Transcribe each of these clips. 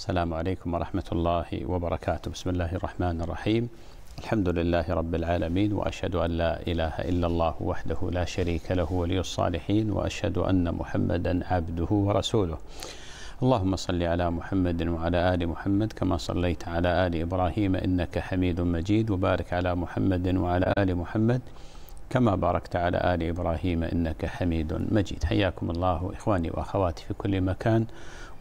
السلام عليكم ورحمة الله وبركاته بسم الله الرحمن الرحيم الحمد لله رب العالمين وأشهد أن لا إله إلا الله وحده لا شريك له ولي الصالحين وأشهد أن محمدا عبده ورسوله اللهم صل على محمد وعلى آل محمد كما صليت على آل إبراهيم إنك حميد مجيد وبارك على محمد وعلى آل محمد كما باركت على آل إبراهيم إنك حميد مجيد حياكم الله إخواني وأخواتي في كل مكان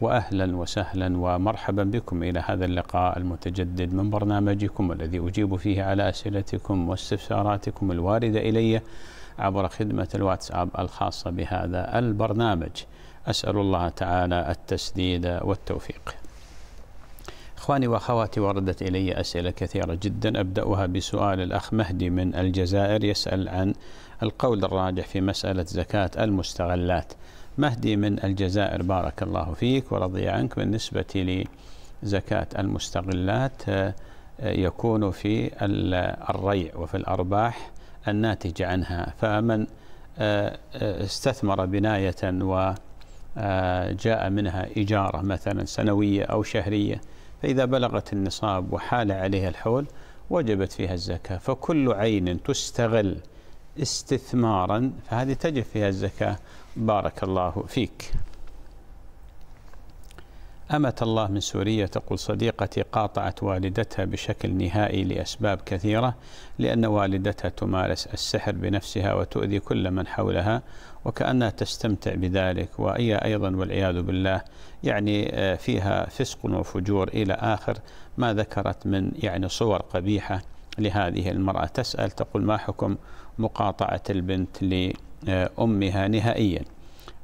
واهلا وسهلا ومرحبا بكم الى هذا اللقاء المتجدد من برنامجكم الذي اجيب فيه على اسئلتكم واستفساراتكم الوارده الي عبر خدمه الواتساب الخاصه بهذا البرنامج. اسال الله تعالى التسديد والتوفيق. اخواني واخواتي وردت الي اسئله كثيره جدا ابداها بسؤال الاخ مهدي من الجزائر يسال عن القول الراجح في مساله زكاه المستغلات. مهدي من الجزائر بارك الله فيك ورضي عنك بالنسبة لزكاة المستغلات آه، آه، يكون في الريع وفي الأرباح الناتجة عنها فمن آه، استثمر بناية وجاء منها إجارة مثلا سنوية أو شهرية فإذا بلغت النصاب وحال عليها الحول وجبت فيها الزكاة فكل عين تستغل استثمارا فهذه تجب فيها الزكاة بارك الله فيك أمة الله من سوريا تقول صديقتي قاطعت والدتها بشكل نهائي لأسباب كثيرة لأن والدتها تمارس السحر بنفسها وتؤذي كل من حولها وكأنها تستمتع بذلك وهي أيضا والعياذ بالله يعني آه، فيها فسق وفجور إلى آخر ما ذكرت من يعني صور قبيحة لهذه المرأة تسأل تقول ما حكم مقاطعة البنت لي آه، أمها نهائيا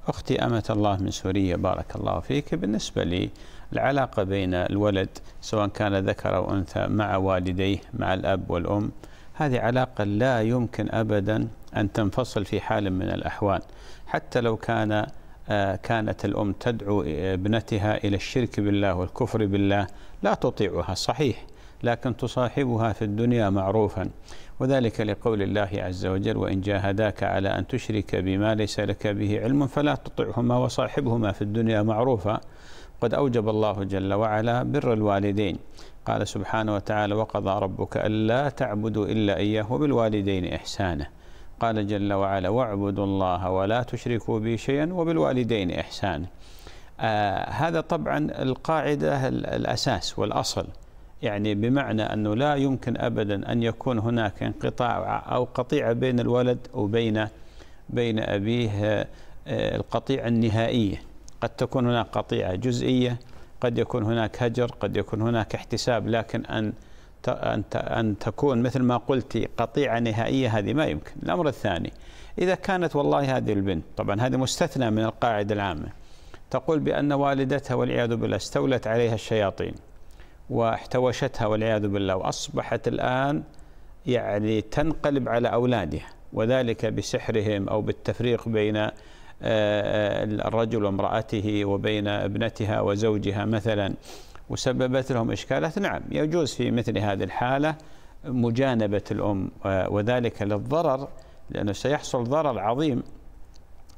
أختي أمة الله من سوريا بارك الله فيك بالنسبة للعلاقة بين الولد سواء كان ذكر أو أنثى مع والديه مع الأب والأم هذه علاقة لا يمكن أبدا أن تنفصل في حال من الأحوال حتى لو كان آه، كانت الأم تدعو آه، ابنتها إلى الشرك بالله والكفر بالله لا تطيعها صحيح لكن تصاحبها في الدنيا معروفا وذلك لقول الله عز وجل وإن جاهداك على أن تشرك بما ليس لك به علم فلا تطعهما وصاحبهما في الدنيا معروفا قد أوجب الله جل وعلا بر الوالدين قال سبحانه وتعالى وقضى ربك ألا تعبدوا إلا إياه وبالوالدين إحسانا قال جل وعلا واعبدوا الله ولا تشركوا به شيئا وبالوالدين إحسانا آه هذا طبعا القاعدة الأساس والأصل يعني بمعنى أنه لا يمكن أبدا أن يكون هناك انقطاع أو قطيعة بين الولد وبين بين أبيه آه، القطيعة النهائية قد تكون هناك قطيعة جزئية قد يكون هناك هجر قد يكون هناك احتساب لكن أن أن أن تكون مثل ما قلت قطيعة نهائية هذه ما يمكن الأمر الثاني إذا كانت والله هذه البنت طبعا هذه مستثنى من القاعدة العامة تقول بأن والدتها والعياذ بالله استولت عليها الشياطين واحتوشتها والعياذ بالله واصبحت الان يعني تنقلب على اولادها وذلك بسحرهم او بالتفريق بين آه، آه، الرجل وامرأته وبين ابنتها وزوجها مثلا وسببت لهم إشكالات نعم يجوز في مثل هذه الحالة مجانبة الأم وذلك للضرر لأنه سيحصل ضرر عظيم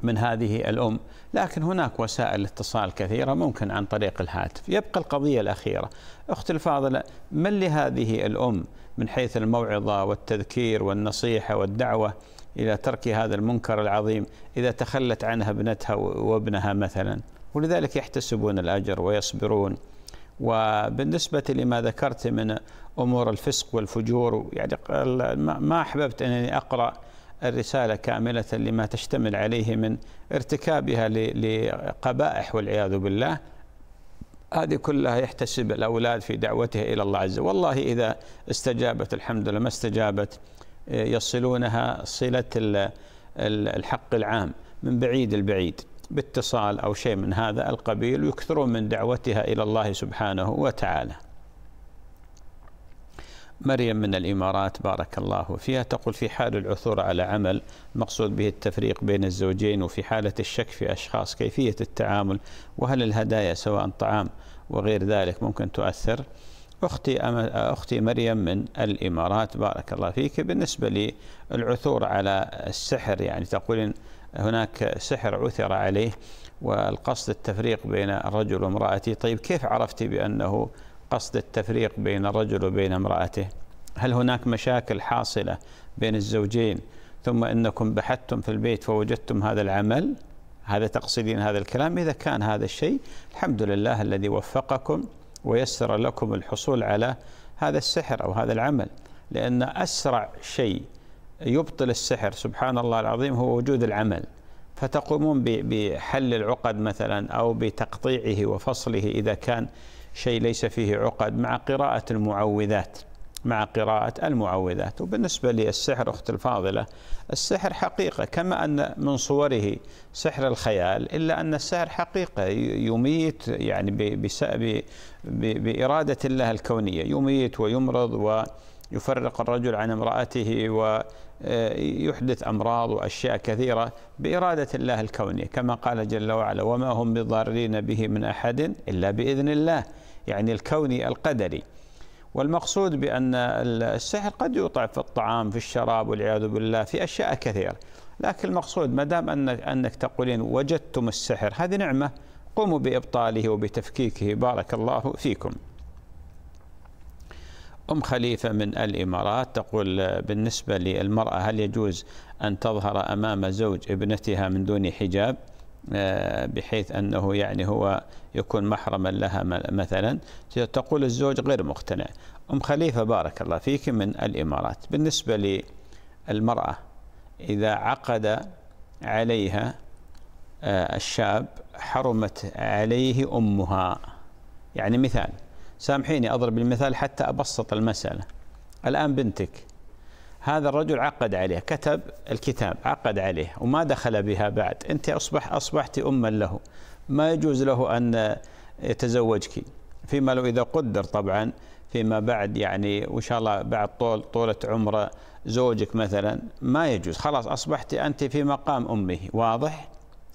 من هذه الأم لكن هناك وسائل اتصال كثيرة ممكن عن طريق الهاتف يبقى القضية الأخيرة أختي الفاضلة من لهذه الأم من حيث الموعظة والتذكير والنصيحة والدعوة إلى ترك هذا المنكر العظيم إذا تخلت عنها ابنتها وابنها مثلا ولذلك يحتسبون الأجر ويصبرون وبالنسبة لما ذكرت من أمور الفسق والفجور يعني ما أحببت أنني أقرأ الرسالة كاملة لما تشتمل عليه من ارتكابها لقبائح والعياذ بالله هذه كلها يحتسب الأولاد في دعوته إلى الله عز وجل والله إذا استجابت الحمد لله ما استجابت آه، يصلونها صلة الحق العام من بعيد البعيد باتصال أو شيء من هذا القبيل ويكثرون من دعوتها إلى الله سبحانه وتعالى مريم من الإمارات بارك الله فيها تقول في حال العثور على عمل مقصود به التفريق بين الزوجين وفي حالة الشك في أشخاص كيفية التعامل وهل الهدايا سواء طعام وغير ذلك ممكن تؤثر أختي أختي مريم من الإمارات بارك الله فيك بالنسبة للعثور على السحر يعني تقولين هناك سحر عثر عليه والقصد التفريق بين الرجل وامرأته طيب كيف عرفتي بأنه قصد التفريق بين الرجل وبين امرأته هل هناك مشاكل حاصلة بين الزوجين ثم أنكم بحثتم في البيت فوجدتم هذا العمل هذا تقصدين هذا الكلام إذا كان هذا الشيء الحمد لله الذي وفقكم ويسر لكم الحصول على هذا السحر أو هذا العمل لأن أسرع شيء يبطل السحر سبحان الله العظيم هو وجود العمل فتقومون بحل العقد مثلا أو بتقطيعه وفصله إذا كان شيء ليس فيه عقد مع قراءة المعوذات مع قراءة المعوذات وبالنسبة للسحر أخت الفاضلة السحر حقيقة كما أن من صوره سحر الخيال إلا أن السحر حقيقة يميت يعني بإرادة الله الكونية يميت ويمرض ويفرق الرجل عن امرأته و آه، يحدث أمراض وأشياء كثيرة بإرادة الله الكونية كما قال جل وعلا وما هم بضارين به من أحد إلا بإذن الله يعني الكوني القدري والمقصود بأن السحر قد يوطع في الطعام في الشراب والعياذ بالله في أشياء كثيرة لكن المقصود ما دام أنك, أنك تقولين وجدتم السحر هذه نعمة قوموا بإبطاله وبتفكيكه بارك الله فيكم أم خليفة من الإمارات تقول بالنسبة للمرأة هل يجوز أن تظهر أمام زوج ابنتها من دون حجاب آه، بحيث أنه يعني هو يكون محرما لها مثلا تقول الزوج غير مقتنع أم خليفة بارك الله فيك من الإمارات بالنسبة للمرأة إذا عقد عليها آه، الشاب حرمت عليه أمها يعني مثال سامحيني أضرب المثال حتى أبسط المسألة الآن بنتك هذا الرجل عقد عليه كتب الكتاب عقد عليه وما دخل بها بعد أنت أصبح أصبحت أما له ما يجوز له أن يتزوجك فيما لو إذا قدر طبعا فيما بعد يعني وإن شاء الله بعد طول طولة عمره زوجك مثلا ما يجوز خلاص أصبحت أنت في مقام أمه واضح؟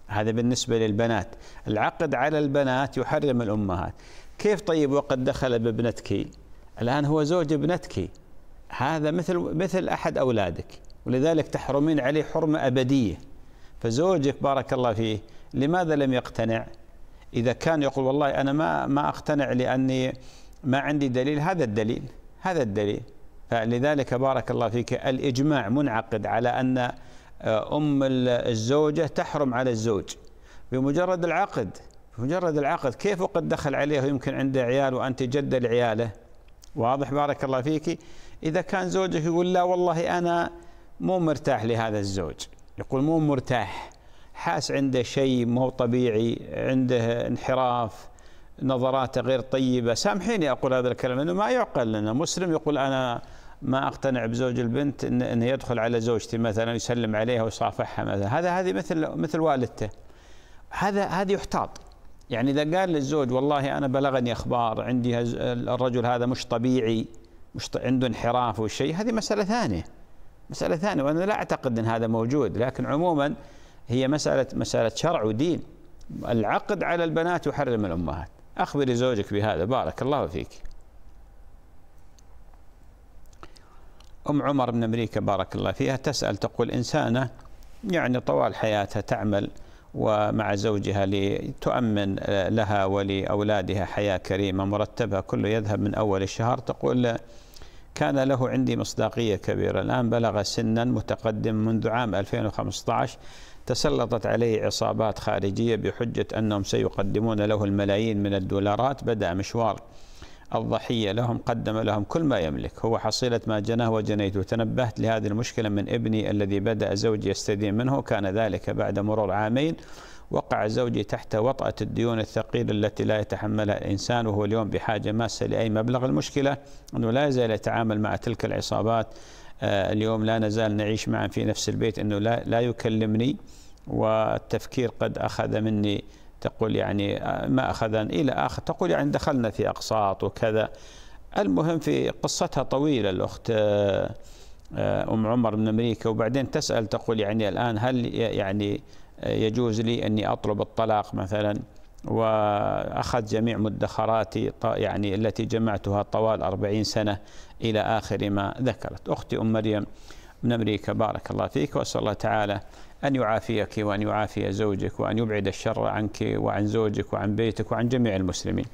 هذا بالنسبة للبنات العقد على البنات يحرم الأمهات كيف طيب وقد دخل بابنتك الآن هو زوج ابنتك هذا مثل مثل أحد أولادك ولذلك تحرمين عليه حرمة أبدية فزوجك بارك الله فيه لماذا لم يقتنع إذا كان يقول والله أنا ما ما أقتنع لأني ما عندي دليل هذا الدليل هذا الدليل فلذلك بارك الله فيك الإجماع منعقد على أن آه، أم الزوجة تحرم على الزوج بمجرد العقد مجرد العقد كيف وقد دخل عليه ويمكن عنده عيال وأنت جدة لعياله واضح بارك الله فيك إذا كان زوجك يقول لا والله أنا مو مرتاح لهذا الزوج يقول مو مرتاح حاس عنده شيء مو طبيعي عنده انحراف نظراته غير طيبة سامحيني أقول هذا الكلام لأنه ما يعقل لنا مسلم يقول أنا ما أقتنع بزوج البنت أنه يدخل على زوجتي مثلا يسلم عليها ويصافحها مثلا هذا هذه مثل مثل والدته هذا هذا يحتاط يعني إذا قال للزوج والله أنا بلغني أخبار عندي الرجل هذا مش طبيعي مش عنده انحراف وشيء هذه مسألة ثانية مسألة ثانية وأنا لا أعتقد أن هذا موجود لكن عموما هي مسألة مسألة شرع ودين العقد على البنات يحرم الأمهات أخبري زوجك بهذا بارك الله فيك أم عمر من أمريكا بارك الله فيها تسأل تقول إنسانة يعني طوال حياتها تعمل ومع زوجها لتؤمن آه، لها ولأولادها حياة كريمة مرتبها كله يذهب من أول الشهر تقول كان له عندي مصداقية كبيرة الآن بلغ سنا متقدم منذ عام 2015 تسلطت عليه عصابات خارجية بحجة أنهم سيقدمون له الملايين من الدولارات بدأ مشوار الضحية لهم قدم لهم كل ما يملك هو حصيلة ما جناه وجنيته تنبهت لهذه المشكلة من ابني الذي بدأ زوجي يستدين منه كان ذلك بعد مرور عامين وقع زوجي تحت وطأة الديون الثقيلة التي لا يتحملها الإنسان وهو اليوم بحاجة ماسة لأي مبلغ المشكلة أنه لا يزال يتعامل مع تلك العصابات آه، اليوم لا نزال نعيش معا في نفس البيت أنه لا, لا يكلمني والتفكير قد أخذ مني تقول يعني آه، ما أخذن إلى آخر تقول يعني دخلنا في أقساط وكذا المهم في قصتها طويلة الأخت آه، آه، أم عمر من أمريكا وبعدين تسأل تقول يعني الآن هل يعني يجوز لي أني أطلب الطلاق مثلا وأخذ جميع مدخراتي يعني التي جمعتها طوال أربعين سنة إلى آخر ما ذكرت أختي أم مريم من أمريكا بارك الله فيك وأسأل الله تعالى أن يعافيك وأن يعافي زوجك وأن يبعد الشر عنك وعن زوجك وعن بيتك وعن جميع المسلمين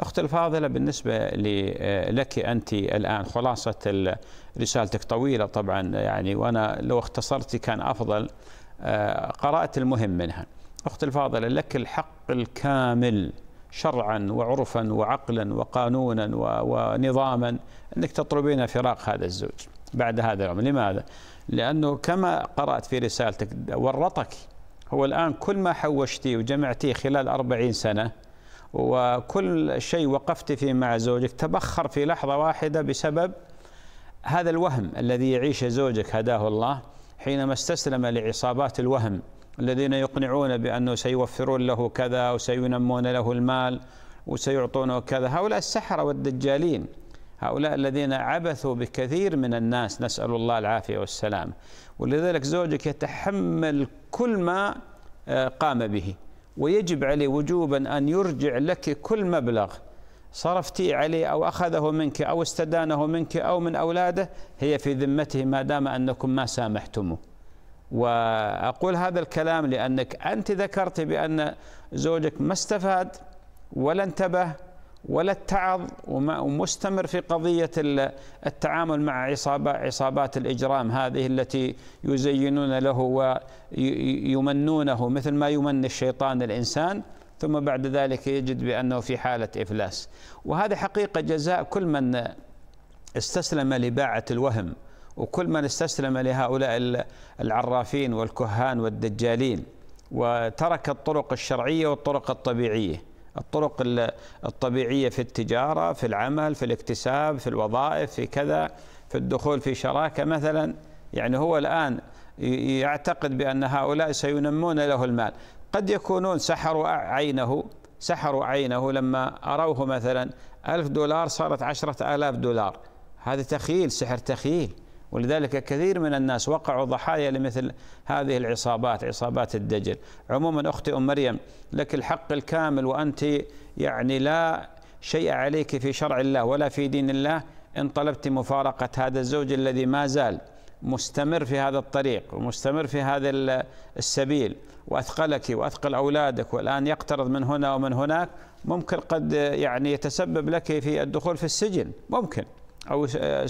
أخت الفاضلة بالنسبة آه، لك أنت الآن خلاصة رسالتك طويلة طبعا يعني وأنا لو اختصرت كان أفضل آه، قرأت المهم منها أخت الفاضلة لك الحق الكامل شرعا وعرفا وعقلا وقانونا ونظاما أنك تطلبين فراق هذا الزوج بعد هذا العمر لماذا؟ لأنه كما قرأت في رسالتك ورطك هو الآن كل ما حوشتيه وجمعتيه خلال أربعين سنة وكل شيء وقفت فيه مع زوجك تبخر في لحظة واحدة بسبب هذا الوهم الذي يعيشه زوجك هداه الله حينما استسلم لعصابات الوهم الذين يقنعون بأنه سيوفرون له كذا وسينمون له المال وسيعطونه كذا هؤلاء السحرة والدجالين هؤلاء الذين عبثوا بكثير من الناس نسأل الله العافية والسلام ولذلك زوجك يتحمل كل ما آه، قام به ويجب عليه وجوبا أن يرجع لك كل مبلغ صرفتي عليه أو أخذه منك أو استدانه منك أو من أولاده هي في ذمته ما دام أنكم ما سامحتموه وأقول هذا الكلام لأنك أنت ذكرت بأن زوجك ما استفاد ولا انتبه ولا اتعظ ومستمر في قضية التعامل مع عصابة عصابات الإجرام هذه التي يزينون له ويمنونه مثل ما يمن الشيطان الإنسان ثم بعد ذلك يجد بأنه في حالة إفلاس وهذا حقيقة جزاء كل من استسلم لباعة الوهم وكل من استسلم لهؤلاء العرافين والكهان والدجالين وترك الطرق الشرعية والطرق الطبيعية الطرق الطبيعية في التجارة في العمل في الاكتساب في الوظائف في كذا في الدخول في شراكة مثلا يعني هو الآن يعتقد بأن هؤلاء سينمون له المال قد يكونون سحروا عينه سحروا عينه لما أروه مثلا ألف دولار صارت عشرة آلاف دولار هذا تخيل سحر تخيل ولذلك كثير من الناس وقعوا ضحايا لمثل هذه العصابات عصابات الدجل عموما أختي أم مريم لك الحق الكامل وأنت يعني لا شيء عليك في شرع الله ولا في دين الله إن طلبت مفارقة هذا الزوج الذي ما زال مستمر في هذا الطريق ومستمر في هذا السبيل واثقلك واثقل اولادك والان يقترض من هنا ومن هناك ممكن قد يعني يتسبب لك في الدخول في السجن ممكن أو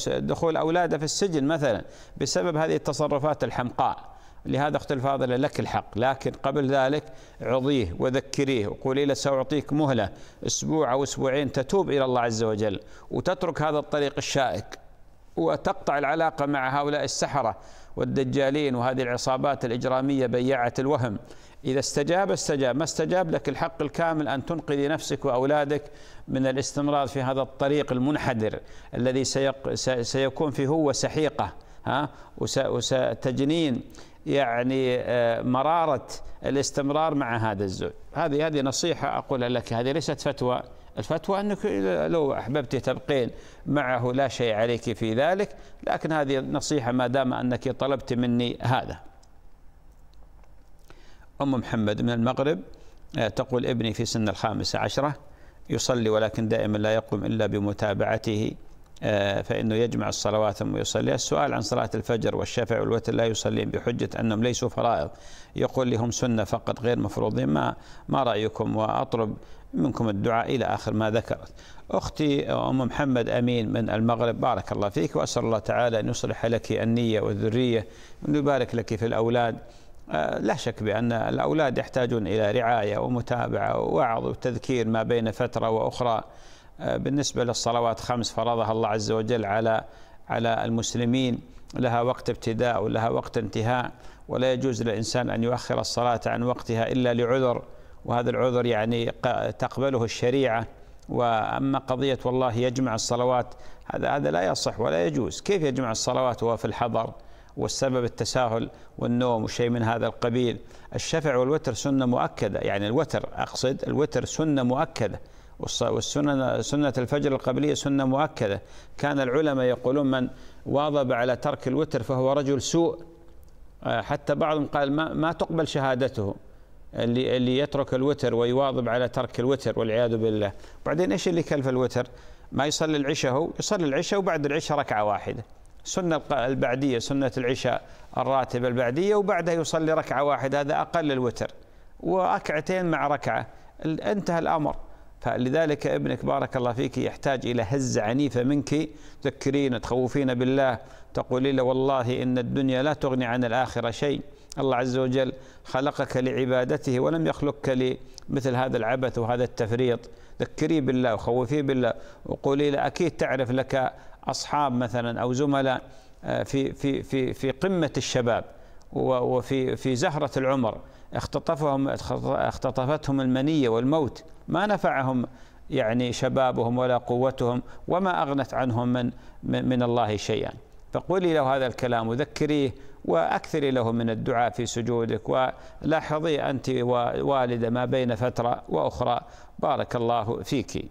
دخول أولاده في السجن مثلا بسبب هذه التصرفات الحمقاء لهذا أخت الفاضلة لك الحق لكن قبل ذلك عظيه وذكريه وقولي له سأعطيك مهلة أسبوع أو أسبوعين تتوب إلى الله عز وجل وتترك هذا الطريق الشائك وتقطع العلاقة مع هؤلاء السحرة والدجالين وهذه العصابات الإجرامية بيعة الوهم إذا استجاب استجاب ما استجاب لك الحق الكامل أن تنقذي نفسك وأولادك من الاستمرار في هذا الطريق المنحدر الذي سيق سيكون فيه هو سحيقة ها وستجنين يعني آه، مرارة الاستمرار مع هذا الزوج هذه هذه نصيحة أقولها لك هذه ليست فتوى الفتوى أنك لو أحببت تبقين معه لا شيء عليك في ذلك لكن هذه النصيحة ما دام أنك طلبت مني هذا أم محمد من المغرب آه، تقول ابني في سن الخامسة عشرة يصلي ولكن دائما لا يقوم إلا بمتابعته آه، فإنه يجمع الصلوات ثم يصلي السؤال عن صلاة الفجر والشفع والوتر لا يصلين بحجة أنهم ليسوا فرائض يقول لهم سنة فقط غير مفروضين ما, ما رأيكم وأطلب منكم الدعاء إلى آخر ما ذكرت أختي أم محمد أمين من المغرب بارك الله فيك وأسأل الله تعالى أن يصلح لك النية والذرية ويبارك يبارك لك في الأولاد آه، لا شك بأن الأولاد يحتاجون إلى رعاية ومتابعة ووعظ وتذكير ما بين فترة وأخرى آه، بالنسبة للصلوات خمس فرضها الله عز وجل على على المسلمين لها وقت ابتداء ولها وقت انتهاء ولا يجوز للإنسان أن يؤخر الصلاة عن وقتها إلا لعذر وهذا العذر يعني تقبله الشريعه واما قضيه والله يجمع الصلوات هذا هذا لا يصح ولا يجوز، كيف يجمع الصلوات وهو في الحضر؟ والسبب التساهل والنوم وشيء من هذا القبيل، الشفع والوتر سنه مؤكده، يعني الوتر اقصد الوتر سنه مؤكده والسنه سنه الفجر القبليه سنه مؤكده، كان العلماء يقولون من واظب على ترك الوتر فهو رجل سوء آه، حتى بعضهم قال ما, ما تقبل شهادته اللي اللي يترك الوتر ويواظب على ترك الوتر والعياذ بالله بعدين ايش اللي كلف الوتر ما يصلي العشاء هو يصلي العشاء وبعد العشاء ركعه واحده سنة البعدية سنة العشاء الراتبة البعدية وبعدها يصلي ركعة واحدة هذا أقل الوتر وركعتين مع ركعة انتهى الأمر فلذلك ابنك بارك الله فيك يحتاج إلى هزة عنيفة منك تذكرين تخوفين بالله تقولين له والله إن الدنيا لا تغني عن الآخرة شيء الله عز وجل خلقك لعبادته ولم يخلقك لمثل هذا العبث وهذا التفريط ذكريه بالله وخوفيه بالله وقولي له اكيد تعرف لك اصحاب مثلا او زملاء آه، في في في في قمه الشباب وفي في زهره العمر اختطفهم اختطفتهم المنيه والموت ما نفعهم يعني شبابهم ولا قوتهم وما اغنت عنهم من من, من الله شيئا فقولي له هذا الكلام وذكريه وأكثري له من الدعاء في سجودك ولاحظي أنت ووالدة ما بين فترة وأخرى بارك الله فيك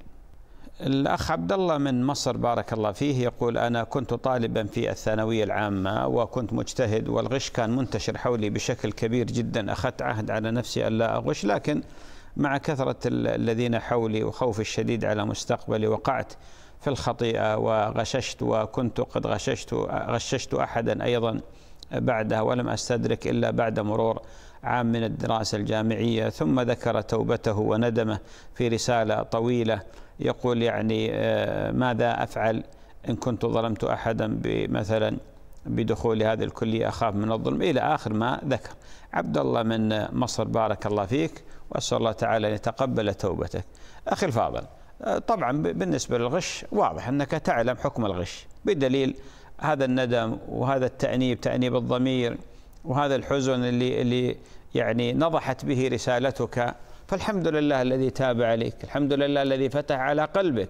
الأخ عبد الله من مصر بارك الله فيه يقول أنا كنت طالبا في الثانوية العامة وكنت مجتهد والغش كان منتشر حولي بشكل كبير جدا أخذت عهد على نفسي ألا أغش لكن مع كثرة الذين حولي وخوفي الشديد على مستقبلي وقعت في الخطيئة وغششت وكنت قد غششت غششت أحدا أيضا بعدها ولم أستدرك إلا بعد مرور عام من الدراسة الجامعية ثم ذكر توبته وندمه في رسالة طويلة يقول يعني آه، ماذا أفعل إن كنت ظلمت أحدا بمثلا بدخول هذه الكلية أخاف من الظلم إلى آخر ما ذكر عبد الله من مصر بارك الله فيك وأسأل الله تعالى أن يتقبل توبتك أخي الفاضل آه، طبعا بالنسبة للغش واضح أنك تعلم حكم الغش بدليل هذا الندم وهذا التأنيب تأنيب الضمير وهذا الحزن اللي اللي يعني نضحت به رسالتك فالحمد لله الذي تاب عليك الحمد لله الذي فتح على قلبك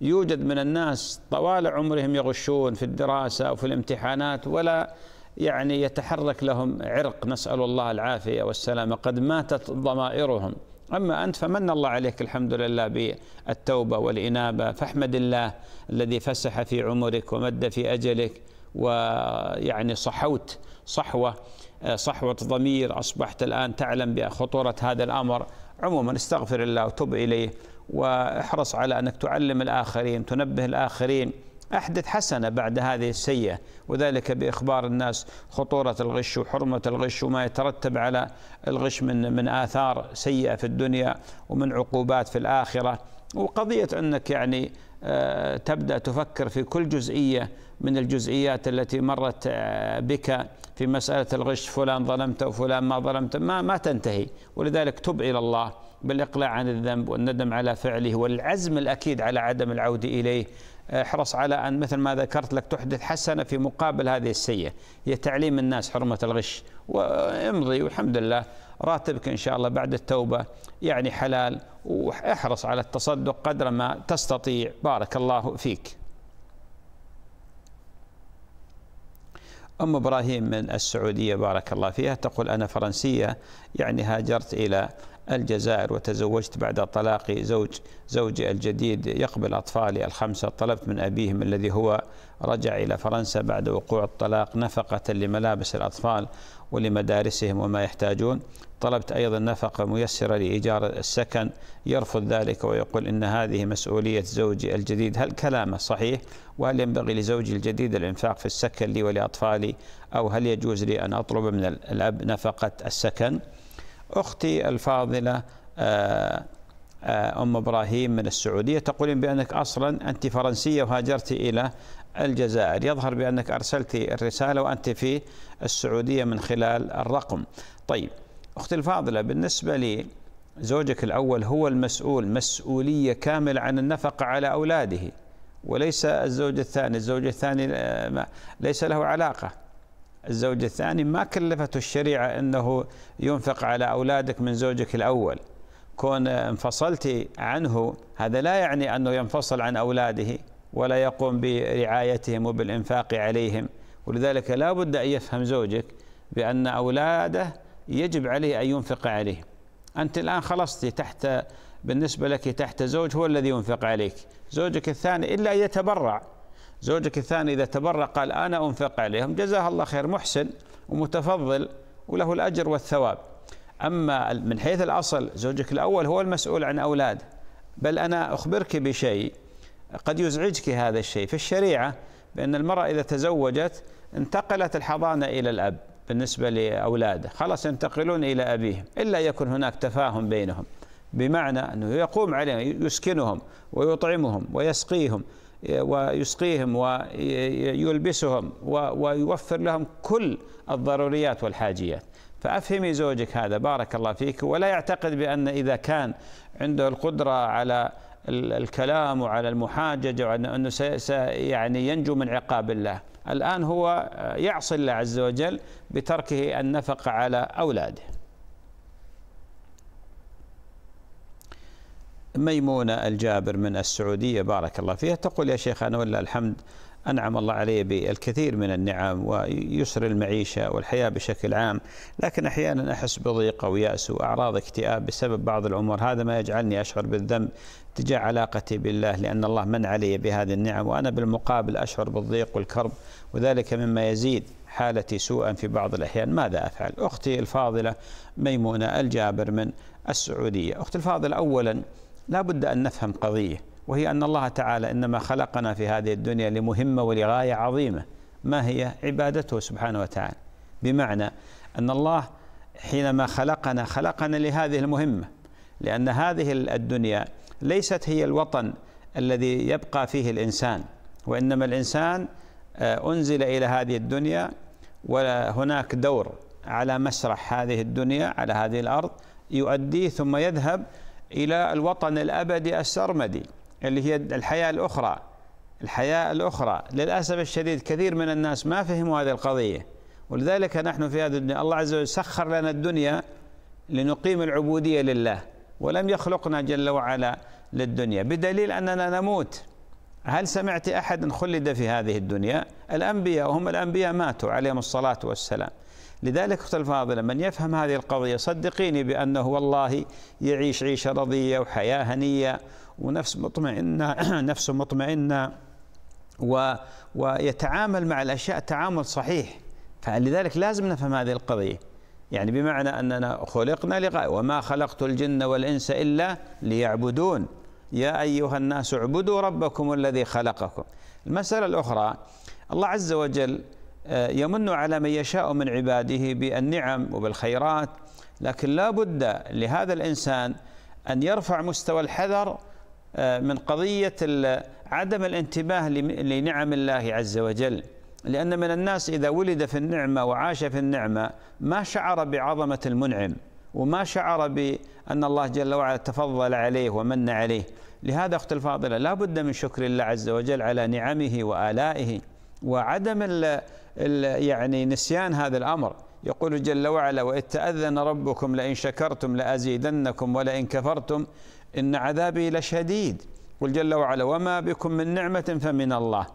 يوجد من الناس طوال عمرهم يغشون في الدراسة وفي الامتحانات ولا يعني يتحرك لهم عرق نسأل الله العافية والسلامة قد ماتت ضمائرهم أما أنت فمن الله عليك الحمد لله بالتوبة والإنابة فاحمد الله الذي فسح في عمرك ومد في أجلك ويعني صحوت صحوة آه، صحوة ضمير أصبحت الآن تعلم بخطورة هذا الأمر عموما استغفر الله وتب إليه واحرص على أنك تعلم الآخرين تنبه الآخرين أحدث حسنة بعد هذه السيئة وذلك بإخبار الناس خطورة الغش وحرمة الغش وما يترتب على الغش من من آثار سيئة في الدنيا ومن عقوبات في الآخرة وقضية أنك يعني آه، تبدأ تفكر في كل جزئية من الجزئيات التي مرت آه، بك في مسألة الغش فلان ظلمته وفلان ما ظلمته ما, ما تنتهي ولذلك تب إلى الله بالإقلاع عن الذنب والندم على فعله والعزم الأكيد على عدم العودة إليه احرص آه، على أن مثل ما ذكرت لك تحدث حسنة في مقابل هذه السيئة هي تعليم الناس حرمة الغش وامضي والحمد لله راتبك إن شاء الله بعد التوبة يعني حلال واحرص على التصدق قدر ما تستطيع بارك الله فيك أم إبراهيم من السعودية بارك الله فيها تقول أنا فرنسية يعني هاجرت إلى الجزائر وتزوجت بعد طلاقي زوج زوجي الجديد يقبل أطفالي الخمسة طلبت من أبيهم الذي هو رجع إلى فرنسا بعد وقوع الطلاق نفقة لملابس الأطفال ولمدارسهم وما يحتاجون طلبت أيضا نفقة ميسرة لإيجار السكن يرفض ذلك ويقول إن هذه مسؤولية زوجي الجديد هل كلامه صحيح وهل ينبغي لزوجي الجديد الإنفاق في السكن لي ولأطفالي أو هل يجوز لي أن أطلب من الأب نفقة السكن؟ أختي الفاضلة آه، آه، أم إبراهيم من السعودية تقولين بأنك أصلا أنت فرنسية وهاجرت إلى الجزائر يظهر بأنك أرسلت الرسالة وأنت في السعودية من خلال الرقم طيب أختي الفاضلة بالنسبة لي زوجك الأول هو المسؤول مسؤولية كاملة عن النفقة على أولاده وليس الزوج الثاني الزوج الثاني آه، ليس له علاقة الزوج الثاني ما كلفته الشريعة أنه ينفق على أولادك من زوجك الأول كون انفصلت عنه هذا لا يعني أنه ينفصل عن أولاده ولا يقوم برعايتهم وبالإنفاق عليهم ولذلك لا بد أن يفهم زوجك بأن أولاده يجب عليه أن ينفق عليهم أنت الآن خلصت تحت بالنسبة لك تحت زوج هو الذي ينفق عليك زوجك الثاني إلا يتبرع زوجك الثاني إذا تبرع قال أنا أنفق عليهم جزاه الله خير محسن ومتفضل وله الأجر والثواب أما من حيث الأصل زوجك الأول هو المسؤول عن أولاده بل أنا أخبرك بشيء قد يزعجك هذا الشيء في الشريعة بأن المرأة إذا تزوجت انتقلت الحضانة إلى الأب بالنسبة لأولاده خلاص ينتقلون إلى أبيهم إلا يكون هناك تفاهم بينهم بمعنى أنه يقوم عليهم يسكنهم ويطعمهم ويسقيهم ويسقيهم ويلبسهم ويوفر لهم كل الضروريات والحاجيات فأفهمي زوجك هذا بارك الله فيك ولا يعتقد بأن إذا كان عنده القدرة على الكلام وعلى المحاججة أنه يعني ينجو من عقاب الله الآن هو يعصي الله عز وجل بتركه النفقة على أولاده ميمونة الجابر من السعودية بارك الله فيها تقول يا شيخ أنا ولله الحمد أنعم الله علي بالكثير من النعم ويسر المعيشة والحياة بشكل عام لكن أحيانا أحس بضيق أو يأس وأعراض اكتئاب بسبب بعض الأمور هذا ما يجعلني أشعر بالذنب تجاه علاقتي بالله لأن الله من علي بهذه النعم وأنا بالمقابل أشعر بالضيق والكرب وذلك مما يزيد حالتي سوءا في بعض الأحيان ماذا أفعل أختي الفاضلة ميمونة الجابر من السعودية أختي الفاضلة أولا لا بد أن نفهم قضية وهي أن الله تعالى إنما خلقنا في هذه الدنيا لمهمة ولغاية عظيمة ما هي عبادته سبحانه وتعالى بمعنى أن الله حينما خلقنا خلقنا لهذه المهمة لأن هذه الدنيا ليست هي الوطن الذي يبقى فيه الإنسان وإنما الإنسان آه، أنزل إلى هذه الدنيا وهناك دور على مسرح هذه الدنيا على هذه الأرض يؤديه ثم يذهب إلى الوطن الأبدي السرمدي اللي هي الحياة الأخرى الحياة الأخرى للأسف الشديد كثير من الناس ما فهموا هذه القضية ولذلك نحن في هذه الدنيا الله عز وجل سخر لنا الدنيا لنقيم العبودية لله ولم يخلقنا جل وعلا للدنيا بدليل أننا نموت هل سمعت أحد خلد في هذه الدنيا الأنبياء وهم الأنبياء ماتوا عليهم الصلاة والسلام لذلك أختي الفاضلة من يفهم هذه القضية صدقيني بأنه والله يعيش عيشة رضية وحياة هنية ونفس مطمئنة نفسه مطمئنة و ويتعامل مع الأشياء تعامل صحيح فلذلك لازم نفهم هذه القضية يعني بمعنى أننا خلقنا لغاية وما خلقت الجن والإنس إلا ليعبدون يا أيها الناس اعبدوا ربكم الذي خلقكم المسألة الأخرى الله عز وجل يمن على من يشاء من عباده بالنعم وبالخيرات لكن لا بد لهذا الإنسان أن يرفع مستوى الحذر آه، من قضية عدم الانتباه لنعم الله عز وجل لأن من الناس إذا ولد في النعمة وعاش في النعمة ما شعر بعظمة المنعم وما شعر بأن الله جل وعلا تفضل عليه ومن عليه لهذا أخت الفاضلة لا بد من شكر الله عز وجل على نعمه وآلائه وعدم يعني نسيان هذا الأمر يقول جل وعلا وإذ تأذن ربكم لئن شكرتم لأزيدنكم ولئن كفرتم إن عذابي لشديد قل جل وعلا وما بكم من نعمة فمن الله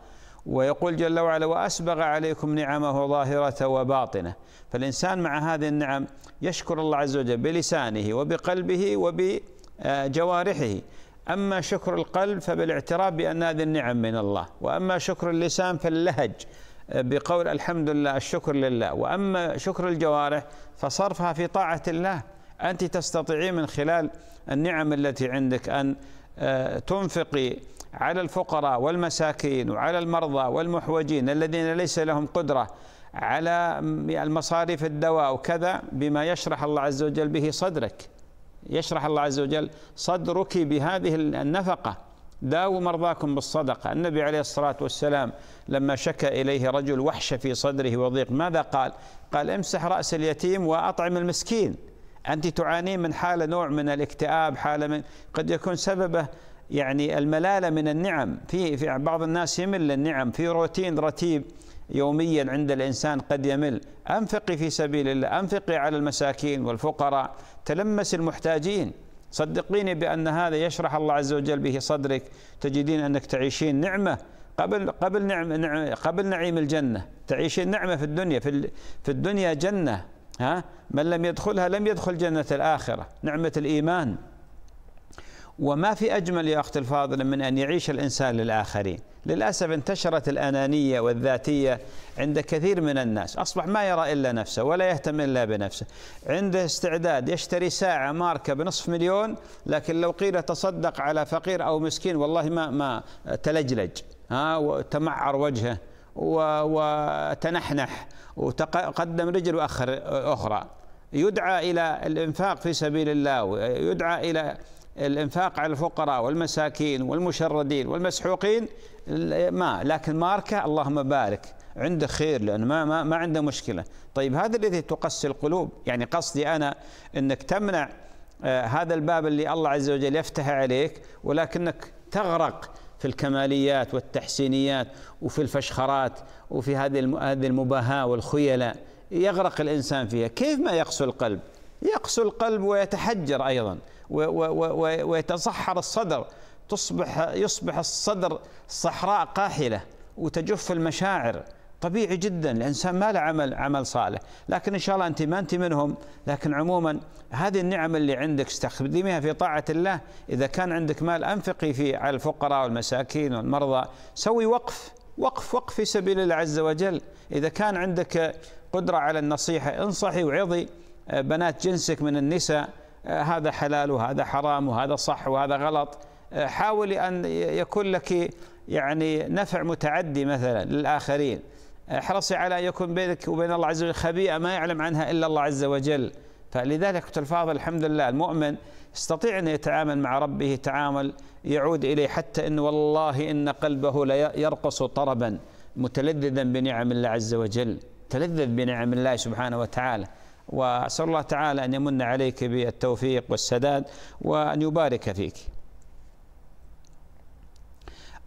ويقول جل وعلا وأسبغ عليكم نعمه ظاهرة وباطنة فالإنسان مع هذه النعم يشكر الله عز وجل بلسانه وبقلبه وبجوارحه أما شكر القلب فبالاعتراف بأن هذه النعم من الله وأما شكر اللسان فاللهج بقول الحمد لله الشكر لله وأما شكر الجوارح فصرفها في طاعة الله أنت تستطيعين من خلال النعم التي عندك أن آه، تنفقي على الفقراء والمساكين وعلى المرضى والمحوجين الذين ليس لهم قدرة على المصاريف الدواء وكذا بما يشرح الله عز وجل به صدرك يشرح الله عز وجل صدرك بهذه النفقه داووا مرضاكم بالصدقة النبي عليه الصلاة والسلام لما شكى إليه رجل وحشة في صدره وضيق ماذا قال قال امسح رأس اليتيم وأطعم المسكين أنت تعانين من حالة نوع من الاكتئاب حالة من قد يكون سببه يعني الملالة من النعم في, في بعض الناس يمل النعم في روتين رتيب يوميا عند الإنسان قد يمل أنفقي في سبيل الله أنفقي على المساكين والفقراء تلمس المحتاجين صدقيني بأن هذا يشرح الله عز وجل به صدرك تجدين أنك تعيشين نعمة قبل قبل نعم, نعم، قبل نعيم الجنة تعيشين نعمة في الدنيا في في الدنيا جنة ها من لم يدخلها لم يدخل جنة الآخرة نعمة الإيمان وما في أجمل يا أخت الفاضل من أن يعيش الإنسان للآخرين للأسف انتشرت الأنانية والذاتية عند كثير من الناس أصبح ما يرى إلا نفسه ولا يهتم إلا بنفسه عنده استعداد يشتري ساعة ماركة بنصف مليون لكن لو قيل تصدق على فقير أو مسكين والله ما, ما تلجلج ها وتمعر وجهه وتنحنح وقدم رجل وأخر أخرى يدعى إلى الإنفاق في سبيل الله يدعى إلى الإنفاق على الفقراء والمساكين والمشردين والمسحوقين ما لكن ماركة اللهم بارك عنده خير لأنه ما, ما, ما عنده مشكلة طيب هذا الذي تقسي القلوب يعني قصدي أنا أنك تمنع آه، هذا الباب اللي الله عز وجل يفتح عليك ولكنك تغرق في الكماليات والتحسينيات وفي الفشخرات وفي هذه هذه المباهاة والخيلاء يغرق الإنسان فيها كيف ما يقسو القلب يقسو القلب ويتحجر أيضا ويتصحر الصدر تصبح يصبح الصدر صحراء قاحله وتجف المشاعر طبيعي جدا الانسان ما له عمل عمل صالح لكن ان شاء الله انت ما انت منهم لكن عموما هذه النعم اللي عندك استخدميها في طاعه الله اذا كان عندك مال انفقي في على الفقراء والمساكين والمرضى سوي وقف وقف وقف في سبيل الله عز وجل اذا كان عندك قدره على النصيحه انصحي وعظي آه، بنات جنسك من النساء آه، هذا حلال وهذا حرام وهذا صح وهذا غلط آه، حاولي أن يكون لك يعني نفع متعدي مثلا للآخرين آه، احرصي على أن يكون بينك وبين الله عز وجل خبيئة ما يعلم عنها إلا الله عز وجل فلذلك الفاضل الحمد لله المؤمن يستطيع أن يتعامل مع ربه تعامل يعود إليه حتى أن والله إن قلبه يرقص طربا متلذذا بنعم الله عز وجل تلذذ بنعم الله سبحانه وتعالى وأسأل الله تعالى أن يمن عليك بالتوفيق والسداد وأن يبارك فيك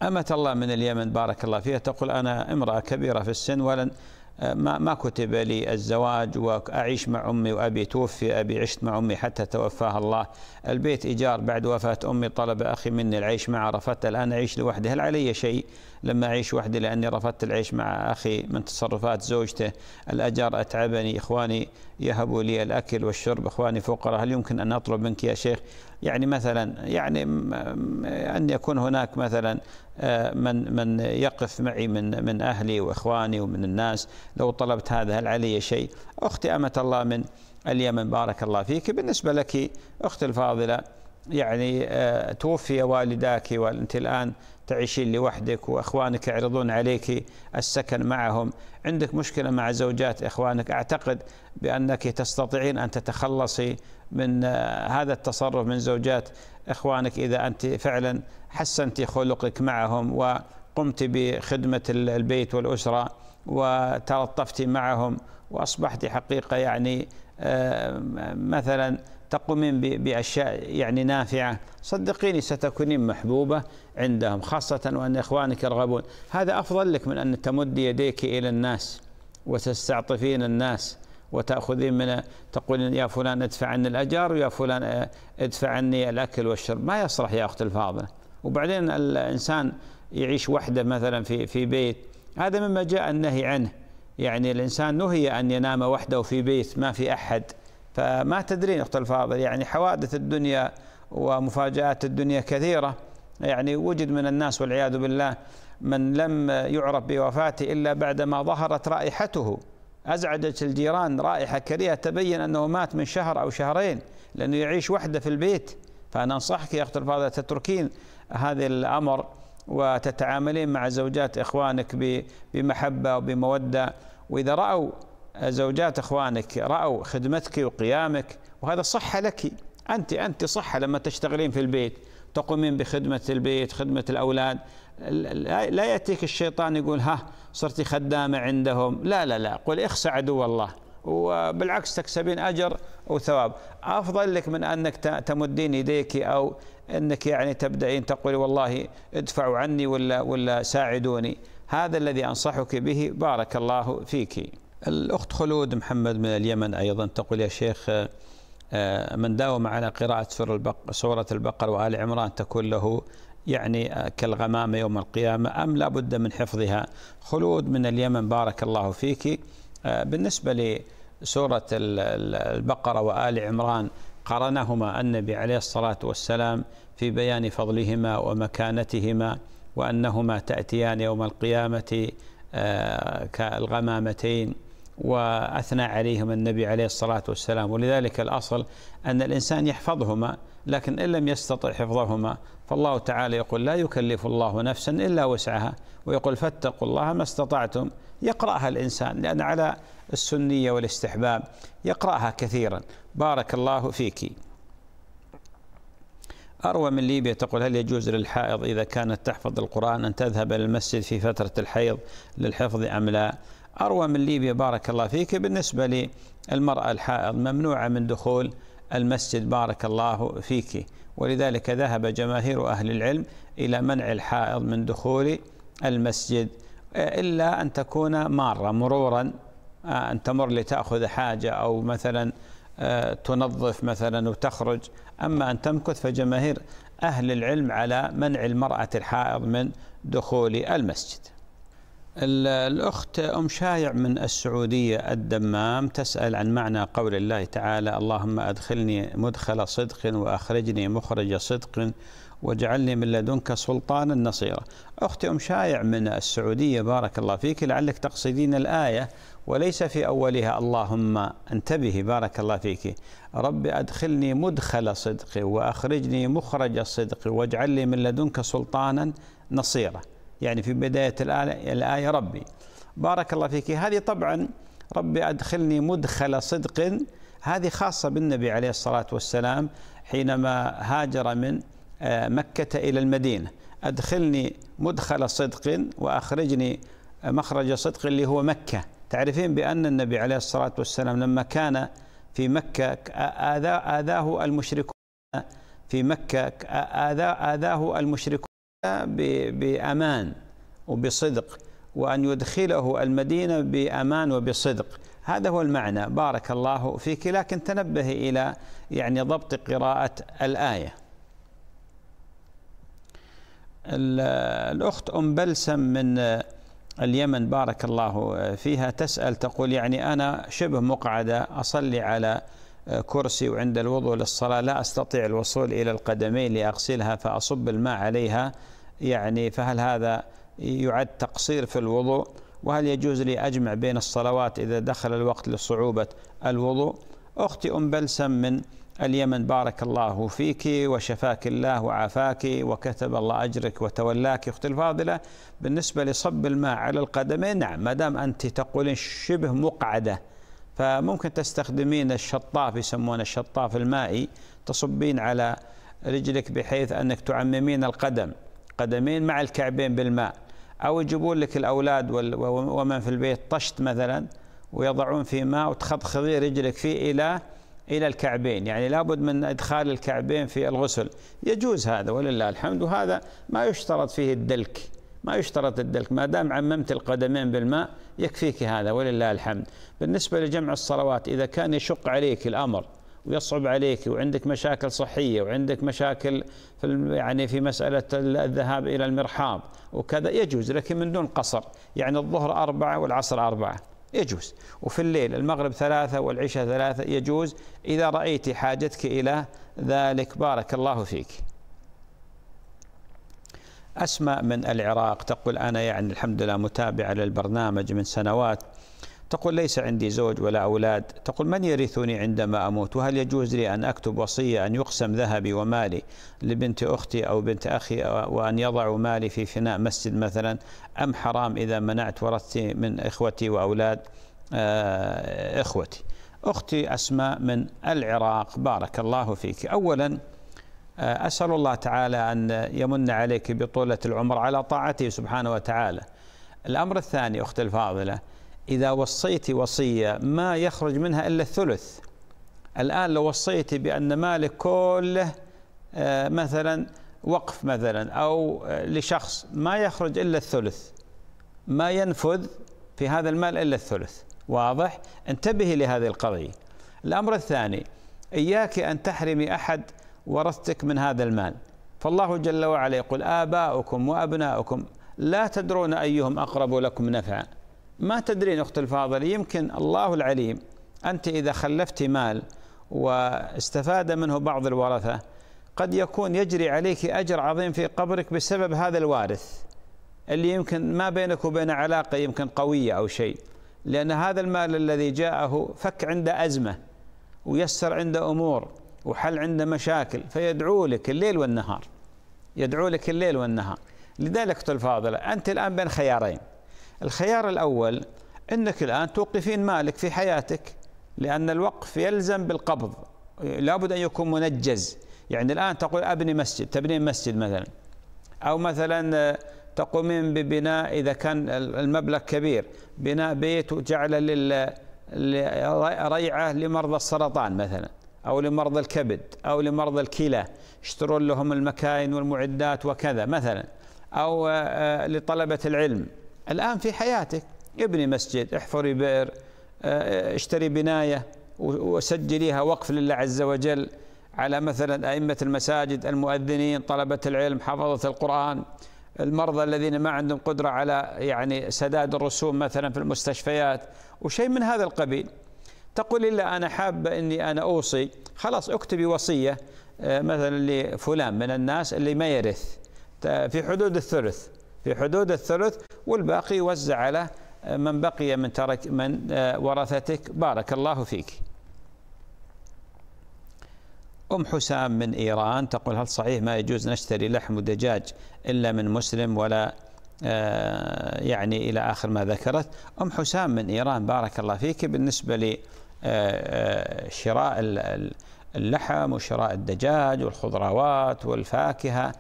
أمة الله من اليمن بارك الله فيها تقول أنا امرأة كبيرة في السن ولن ما ما كتب لي الزواج واعيش مع امي وابي توفي ابي عشت مع امي حتى توفاها الله، البيت ايجار بعد وفاه امي طلب اخي مني العيش معه رفضت الان اعيش لوحدي، هل علي شيء لما اعيش وحدي لاني رفضت العيش مع اخي من تصرفات زوجته، الاجار اتعبني، اخواني يهبوا لي الاكل والشرب، اخواني فقراء، هل يمكن ان اطلب منك يا شيخ يعني مثلا يعني أن يكون هناك مثلا آه، من من يقف معي من من أهلي وإخواني ومن الناس لو طلبت هذا هل علي شيء أختي أمة الله من اليمن بارك الله فيك بالنسبة لك أختي الفاضلة يعني آه، توفي والداك وأنت الآن تعيشين لوحدك واخوانك يعرضون عليك السكن معهم، عندك مشكله مع زوجات اخوانك، اعتقد بانك تستطيعين ان تتخلصي من هذا التصرف من زوجات اخوانك اذا انت فعلا حسنت خلقك معهم وقمت بخدمه البيت والاسره وتلطفت معهم واصبحت حقيقه يعني آه، مثلا تقومين بأشياء يعني نافعة صدقيني ستكونين محبوبة عندهم خاصة وأن إخوانك يرغبون هذا أفضل لك من أن تمدي يديك إلى الناس وتستعطفين الناس وتأخذين من تقولين يا فلان ادفع عني الأجار ويا فلان آه، ادفع عني الأكل والشرب ما يصلح يا أخت الفاضلة وبعدين الإنسان يعيش وحده مثلا في في بيت هذا مما جاء النهي عنه يعني الإنسان نهي أن ينام وحده في بيت ما في أحد فما تدرين أخت الفاضل يعني حوادث الدنيا ومفاجآت الدنيا كثيرة يعني وجد من الناس والعياذ بالله من لم يعرف بوفاته إلا بعدما ظهرت رائحته أزعجت الجيران رائحة كريهة تبين أنه مات من شهر أو شهرين لأنه يعيش وحده في البيت فأنا أنصحك يا أخت الفاضلة تتركين هذا الأمر وتتعاملين مع زوجات إخوانك بمحبة وبمودة وإذا رأوا زوجات اخوانك راوا خدمتك وقيامك وهذا صحه لك انت انت صحه لما تشتغلين في البيت تقومين بخدمه البيت خدمه الاولاد لا ياتيك الشيطان يقول ها صرتي خدامه عندهم لا لا لا قل اخس عدو الله وبالعكس تكسبين اجر وثواب افضل لك من انك تمدين يديك او انك يعني تبدأين تقولي والله ادفعوا عني ولا ولا ساعدوني هذا الذي انصحك به بارك الله فيك الأخت خلود محمد من اليمن أيضا تقول يا شيخ آه، من داوم على قراءة سورة البقرة, وآل عمران تكون له يعني آه، كالغمامة يوم القيامة أم لا بد من حفظها خلود من اليمن بارك الله فيك آه، بالنسبة لسورة البقرة وآل عمران قرنهما النبي عليه الصلاة والسلام في بيان فضلهما ومكانتهما وأنهما تأتيان يوم القيامة كالغمامتين وأثنى عليهما النبي عليه الصلاة والسلام ولذلك الأصل أن الإنسان يحفظهما لكن إن لم يستطع حفظهما فالله تعالى يقول لا يكلف الله نفسا إلا وسعها ويقول فاتقوا الله ما استطعتم يقرأها الإنسان لأن على السنية والاستحباب يقرأها كثيرا بارك الله فيك أروى من ليبيا تقول هل يجوز للحائض إذا كانت تحفظ القرآن أن تذهب إلى المسجد في فترة الحيض للحفظ أم لا أروى من ليبيا بارك الله فيك بالنسبة للمرأة الحائض ممنوعة من دخول المسجد بارك الله فيك ولذلك ذهب جماهير أهل العلم إلى منع الحائض من دخول المسجد إلا أن تكون مارة مرورا آه، أن تمر لتأخذ حاجة أو مثلا آه، تنظف مثلا وتخرج أما أن تمكث فجماهير أهل العلم على منع المرأة الحائض من دخول المسجد الأخت أم شايع من السعودية الدمام تسأل عن معنى قول الله تعالى اللهم أدخلني مدخل صدق وأخرجني مخرج صدق واجعلني من لدنك سلطانا نصيرا أختي أم شايع من السعودية بارك الله فيك لعلك تقصدين الآية وليس في أولها اللهم انتبهي بارك الله فيك رب أدخلني مدخل صدق وأخرجني مخرج صدق واجعل لي من لدنك سلطانا نصيرا يعني في بداية الآية ربي بارك الله فيك هذه طبعا ربي أدخلني مدخل صدق هذه خاصة بالنبي عليه الصلاة والسلام حينما هاجر من آه، مكة إلى المدينة أدخلني مدخل صدق وأخرجني آه، مخرج صدق اللي هو مكة تعرفين بأن النبي عليه الصلاة والسلام لما كان في مكة آذاه المشركون في مكة آذاه المشركون بأمان وبصدق وأن يدخله المدينة بأمان وبصدق هذا هو المعنى بارك الله فيك لكن تنبه إلى يعني ضبط قراءة الآية الأخت أم بلسم من اليمن بارك الله فيها تسأل تقول يعني أنا شبه مقعدة أصلي على كرسي وعند الوضوء للصلاة لا أستطيع الوصول إلى القدمين لأغسلها فأصب الماء عليها يعني فهل هذا يعد تقصير في الوضوء وهل يجوز لي أجمع بين الصلوات إذا دخل الوقت لصعوبة الوضوء أختي أم بلسم من اليمن بارك الله فيك وشفاك الله وعافاك وكتب الله أجرك وتولاك أختي الفاضلة بالنسبة لصب الماء على القدمين نعم ما دام أنت تقولين شبه مقعدة فممكن تستخدمين الشطاف يسمونه الشطاف المائي تصبين على رجلك بحيث أنك تعممين القدم قدمين مع الكعبين بالماء أو يجيبون لك الأولاد ومن في البيت طشت مثلا ويضعون في ماء وتخضخضي رجلك فيه إلى إلى الكعبين يعني لابد من إدخال الكعبين في الغسل يجوز هذا ولله الحمد وهذا ما يشترط فيه الدلك ما يشترط الدلك ما دام عممت القدمين بالماء يكفيك هذا ولله الحمد بالنسبة لجمع الصلوات إذا كان يشق عليك الأمر ويصعب عليك وعندك مشاكل صحيه وعندك مشاكل في يعني في مساله الذهاب الى المرحاض وكذا يجوز لكن من دون قصر يعني الظهر اربعه والعصر اربعه يجوز وفي الليل المغرب ثلاثه والعشاء ثلاثه يجوز اذا رايت حاجتك الى ذلك بارك الله فيك. أسماء من العراق تقول أنا يعني الحمد لله متابعة للبرنامج من سنوات تقول ليس عندي زوج ولا أولاد تقول من يرثني عندما أموت وهل يجوز لي أن أكتب وصية أن يقسم ذهبي ومالي لبنت أختي أو بنت أخي وأن يضعوا مالي في فناء مسجد مثلا أم حرام إذا منعت ورثتي من إخوتي وأولاد آه، إخوتي أختي أسماء من العراق بارك الله فيك أولا آه، أسأل الله تعالى أن يمن عليك بطولة العمر على طاعته سبحانه وتعالى الأمر الثاني أختي الفاضلة إذا وصيت وصية ما يخرج منها إلا الثلث الآن لو وصيت بأن مالك كله آه، مثلا وقف مثلا أو آه، لشخص ما يخرج إلا الثلث ما ينفذ في هذا المال إلا الثلث واضح انتبهي لهذه القضية الأمر الثاني إياك أن تحرمي أحد ورثتك من هذا المال فالله جل وعلا يقول آباؤكم وأبناؤكم لا تدرون أيهم أقرب لكم نفعًا ما تدرين أخت الفاضل يمكن الله العليم أنت إذا خلفت مال واستفاد منه بعض الورثة قد يكون يجري عليك أجر عظيم في قبرك بسبب هذا الوارث اللي يمكن ما بينك وبين علاقة يمكن قوية أو شيء لأن هذا المال الذي جاءه فك عنده أزمة ويسر عنده أمور وحل عنده مشاكل فيدعو لك الليل والنهار يدعو لك الليل والنهار لذلك الفاضلة أنت الآن بين خيارين الخيار الأول أنك الآن توقفين مالك في حياتك لأن الوقف يلزم بالقبض لابد أن يكون منجز يعني الآن تقول أبني مسجد تبنين مسجد مثلا أو مثلا آه، تقومين ببناء إذا كان المبلغ كبير بناء بيت وجعله لل ريعة لمرضى السرطان مثلا أو لمرضى الكبد أو لمرضى الكلى يشترون لهم المكاين والمعدات وكذا مثلا أو آه، آه، لطلبة العلم الآن في حياتك ابني مسجد احفري بئر آه، آه، اشتري بناية وسجليها وقف لله عز وجل على مثلا أئمة المساجد المؤذنين طلبة العلم حفظة القرآن المرضى الذين ما عندهم قدرة على يعني سداد الرسوم مثلا في المستشفيات وشيء من هذا القبيل تقول إلا أنا حابة أني أنا أوصي خلاص اكتبي وصية آه، مثلا لفلان من الناس اللي ما يرث في حدود الثلث في حدود الثلث والباقي يوزع على آه، من بقي من ترك من آه، ورثتك بارك الله فيك أم حسام من إيران تقول هل صحيح ما يجوز نشتري لحم ودجاج إلا من مسلم ولا آه، يعني إلى آخر ما ذكرت أم حسام من إيران بارك الله فيك بالنسبة لشراء اللحم وشراء الدجاج والخضروات والفاكهة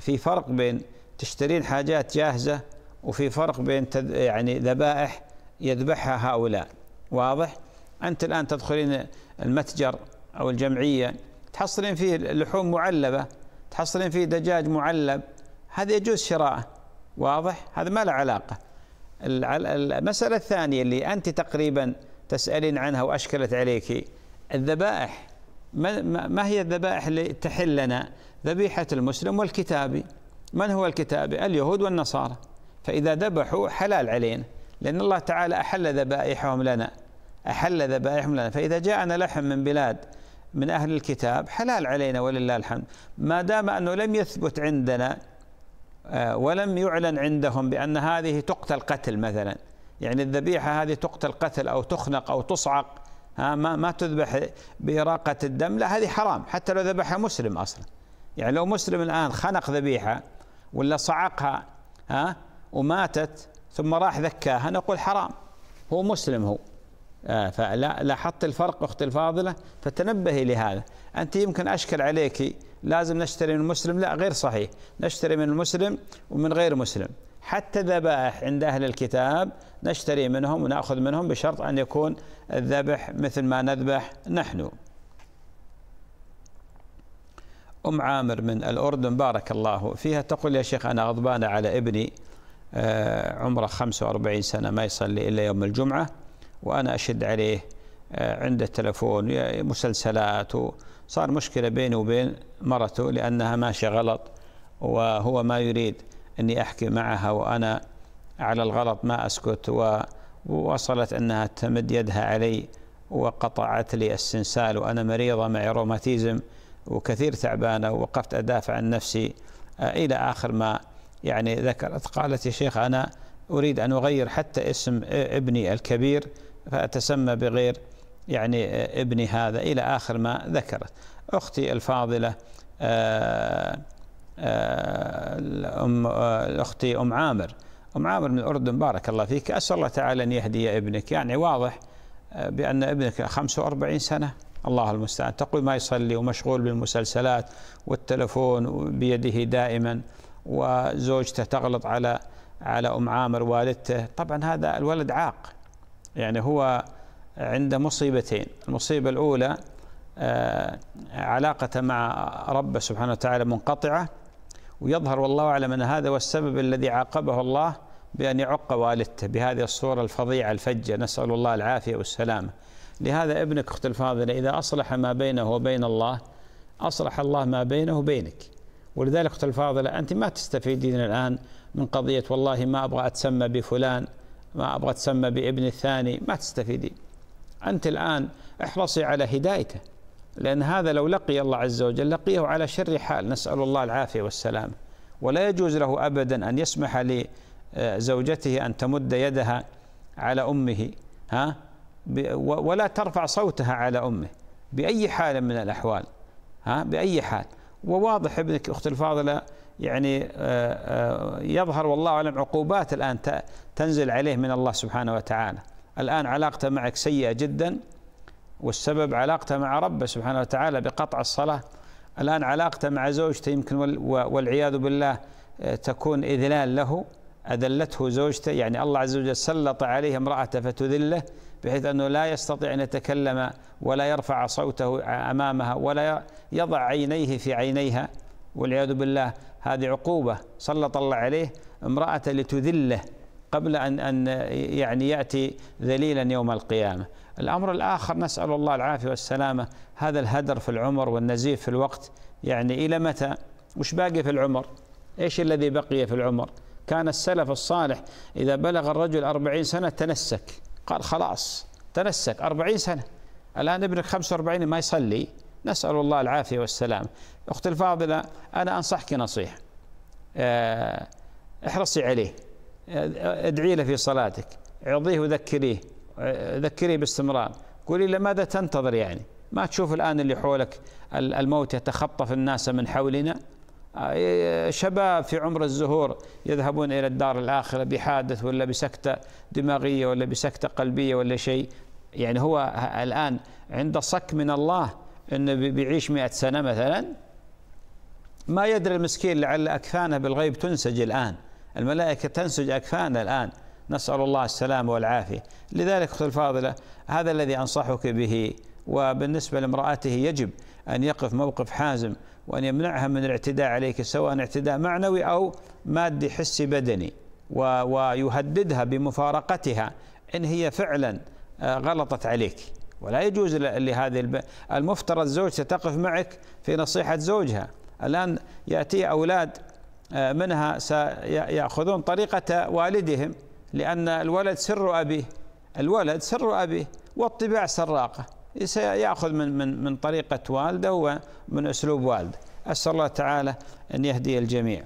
في فرق بين تشترين حاجات جاهزة وفي فرق بين يعني ذبائح يذبحها هؤلاء واضح أنت الآن تدخلين المتجر أو الجمعية تحصلين فيه لحوم معلبة تحصلين فيه دجاج معلب هذا يجوز شراءه واضح هذا ما له علاقة المسألة الثانية اللي أنت تقريبا تسألين عنها وأشكلت عليك الذبائح ما هي الذبائح اللي تحل لنا ذبيحة المسلم والكتابي من هو الكتاب اليهود والنصارى فإذا ذبحوا حلال علينا لأن الله تعالى أحل ذبائحهم لنا أحل ذبائحهم لنا فإذا جاءنا لحم من بلاد من أهل الكتاب حلال علينا ولله الحمد ما دام أنه لم يثبت عندنا آه، ولم يعلن عندهم بأن هذه تقتل قتل مثلا يعني الذبيحة هذه تقتل قتل أو تخنق أو تصعق ها ما ما تذبح بإراقة الدم لا هذه حرام حتى لو ذبحها مسلم أصلا يعني لو مسلم الآن خنق ذبيحة ولا صعقها ها وماتت ثم راح ذكاها نقول حرام هو مسلم هو آه، فلا لاحظت الفرق اختي الفاضله فتنبهي لهذا انت يمكن اشكل عليك لازم نشتري من مسلم لا غير صحيح نشتري من المسلم ومن غير مسلم حتى ذبائح عند أهل الكتاب نشتري منهم ونأخذ منهم بشرط أن يكون الذبح مثل ما نذبح نحن أم عامر من الأردن بارك الله فيها تقول يا شيخ أنا غضبانة على ابني آه، عمره 45 سنة ما يصلي إلا يوم الجمعة وأنا أشد عليه آه، عنده التلفون مسلسلات وصار مشكلة بيني وبين مرته لأنها ماشية غلط وهو ما يريد أني أحكي معها وأنا على الغلط ما أسكت ووصلت أنها تمد يدها علي وقطعت لي السنسال وأنا مريضة معي روماتيزم وكثير تعبانة ووقفت أدافع عن نفسي آه، إلى آخر ما يعني ذكرت قالت يا شيخ أنا أريد أن أغير حتى اسم آه، ابني الكبير فأتسمى بغير يعني آه، ابني هذا إلى آخر ما ذكرت أختي الفاضلة أم أختي أم عامر أم عامر من الأردن بارك الله فيك أسأل الله تعالى أن يهدي ابنك يعني واضح بأن ابنك 45 سنة الله المستعان تقول ما يصلي ومشغول بالمسلسلات والتلفون بيده دائما وزوجته تغلط على على ام عامر والدته طبعا هذا الولد عاق يعني هو عنده مصيبتين المصيبه الاولى آه، علاقته مع ربه سبحانه وتعالى منقطعه ويظهر والله اعلم ان هذا هو السبب الذي عاقبه الله بان يعق والدته بهذه الصوره الفظيعه الفجه نسال الله العافيه والسلامه لهذا ابنك أخت الفاضلة إذا أصلح ما بينه وبين الله أصلح الله ما بينه وبينك ولذلك أخت الفاضلة أنت ما تستفيدين الآن من قضية والله ما أبغى أتسمى بفلان ما أبغى أتسمى بابن الثاني ما تستفيدين أنت الآن احرصي على هدايته لأن هذا لو لقي الله عز وجل لقيه على شر حال نسأل الله العافية والسلامة ولا يجوز له أبدا أن يسمح لزوجته أن تمد يدها على أمه ها ولا ترفع صوتها على امه باي حال من الاحوال ها باي حال وواضح ابنك اخت الفاضله يعني آه، آه، يظهر والله اعلم عقوبات الان تنزل عليه من الله سبحانه وتعالى الان علاقته معك سيئه جدا والسبب علاقته مع ربه سبحانه وتعالى بقطع الصلاه الان علاقته مع زوجته يمكن والعياذ بالله آه، تكون اذلال له اذلته زوجته يعني الله عز وجل سلط عليه امراته فتذله بحيث أنه لا يستطيع أن يتكلم ولا يرفع صوته أمامها ولا يضع عينيه في عينيها والعياذ بالله هذه عقوبة سلط الله عليه امرأة لتذله قبل أن أن يعني يأتي ذليلا يوم القيامة الأمر الآخر نسأل الله العافية والسلامة هذا الهدر في العمر والنزيف في الوقت يعني إلى متى وش باقي في العمر إيش الذي بقي في العمر كان السلف الصالح إذا بلغ الرجل أربعين سنة تنسك قال خلاص تنسك أربعين سنة الآن ابنك 45 ما يصلي نسأل الله العافية والسلام أخت الفاضلة أنا أنصحك نصيحة آه، احرصي عليه آه، ادعي له في صلاتك عظيه وذكريه آه، ذكريه باستمرار قولي له ماذا تنتظر يعني ما تشوف الآن اللي حولك الموت يتخطف الناس من حولنا شباب في عمر الزهور يذهبون إلى الدار الآخرة بحادث ولا بسكتة دماغية ولا بسكتة قلبية ولا شيء يعني هو الآن عند صك من الله أنه بيعيش مئة سنة مثلا ما يدري المسكين لعل أكفانه بالغيب تنسج الآن الملائكة تنسج أكفانه الآن نسأل الله السلامة والعافية لذلك أختي الفاضلة هذا الذي أنصحك به وبالنسبة لامرأته يجب أن يقف موقف حازم وأن يمنعها من الاعتداء عليك سواء اعتداء معنوي أو مادي حسي بدني ويهددها بمفارقتها إن هي فعلا آه، غلطت عليك ولا يجوز لهذه الب... المفترض زوجته تقف معك في نصيحة زوجها الآن يأتي أولاد آه، منها سيأخذون طريقة والدهم لأن الولد سر أبيه الولد سر أبيه والطباع سراقه سيأخذ من, من, من طريقة والده ومن أسلوب والده أسأل الله تعالى أن يهدي الجميع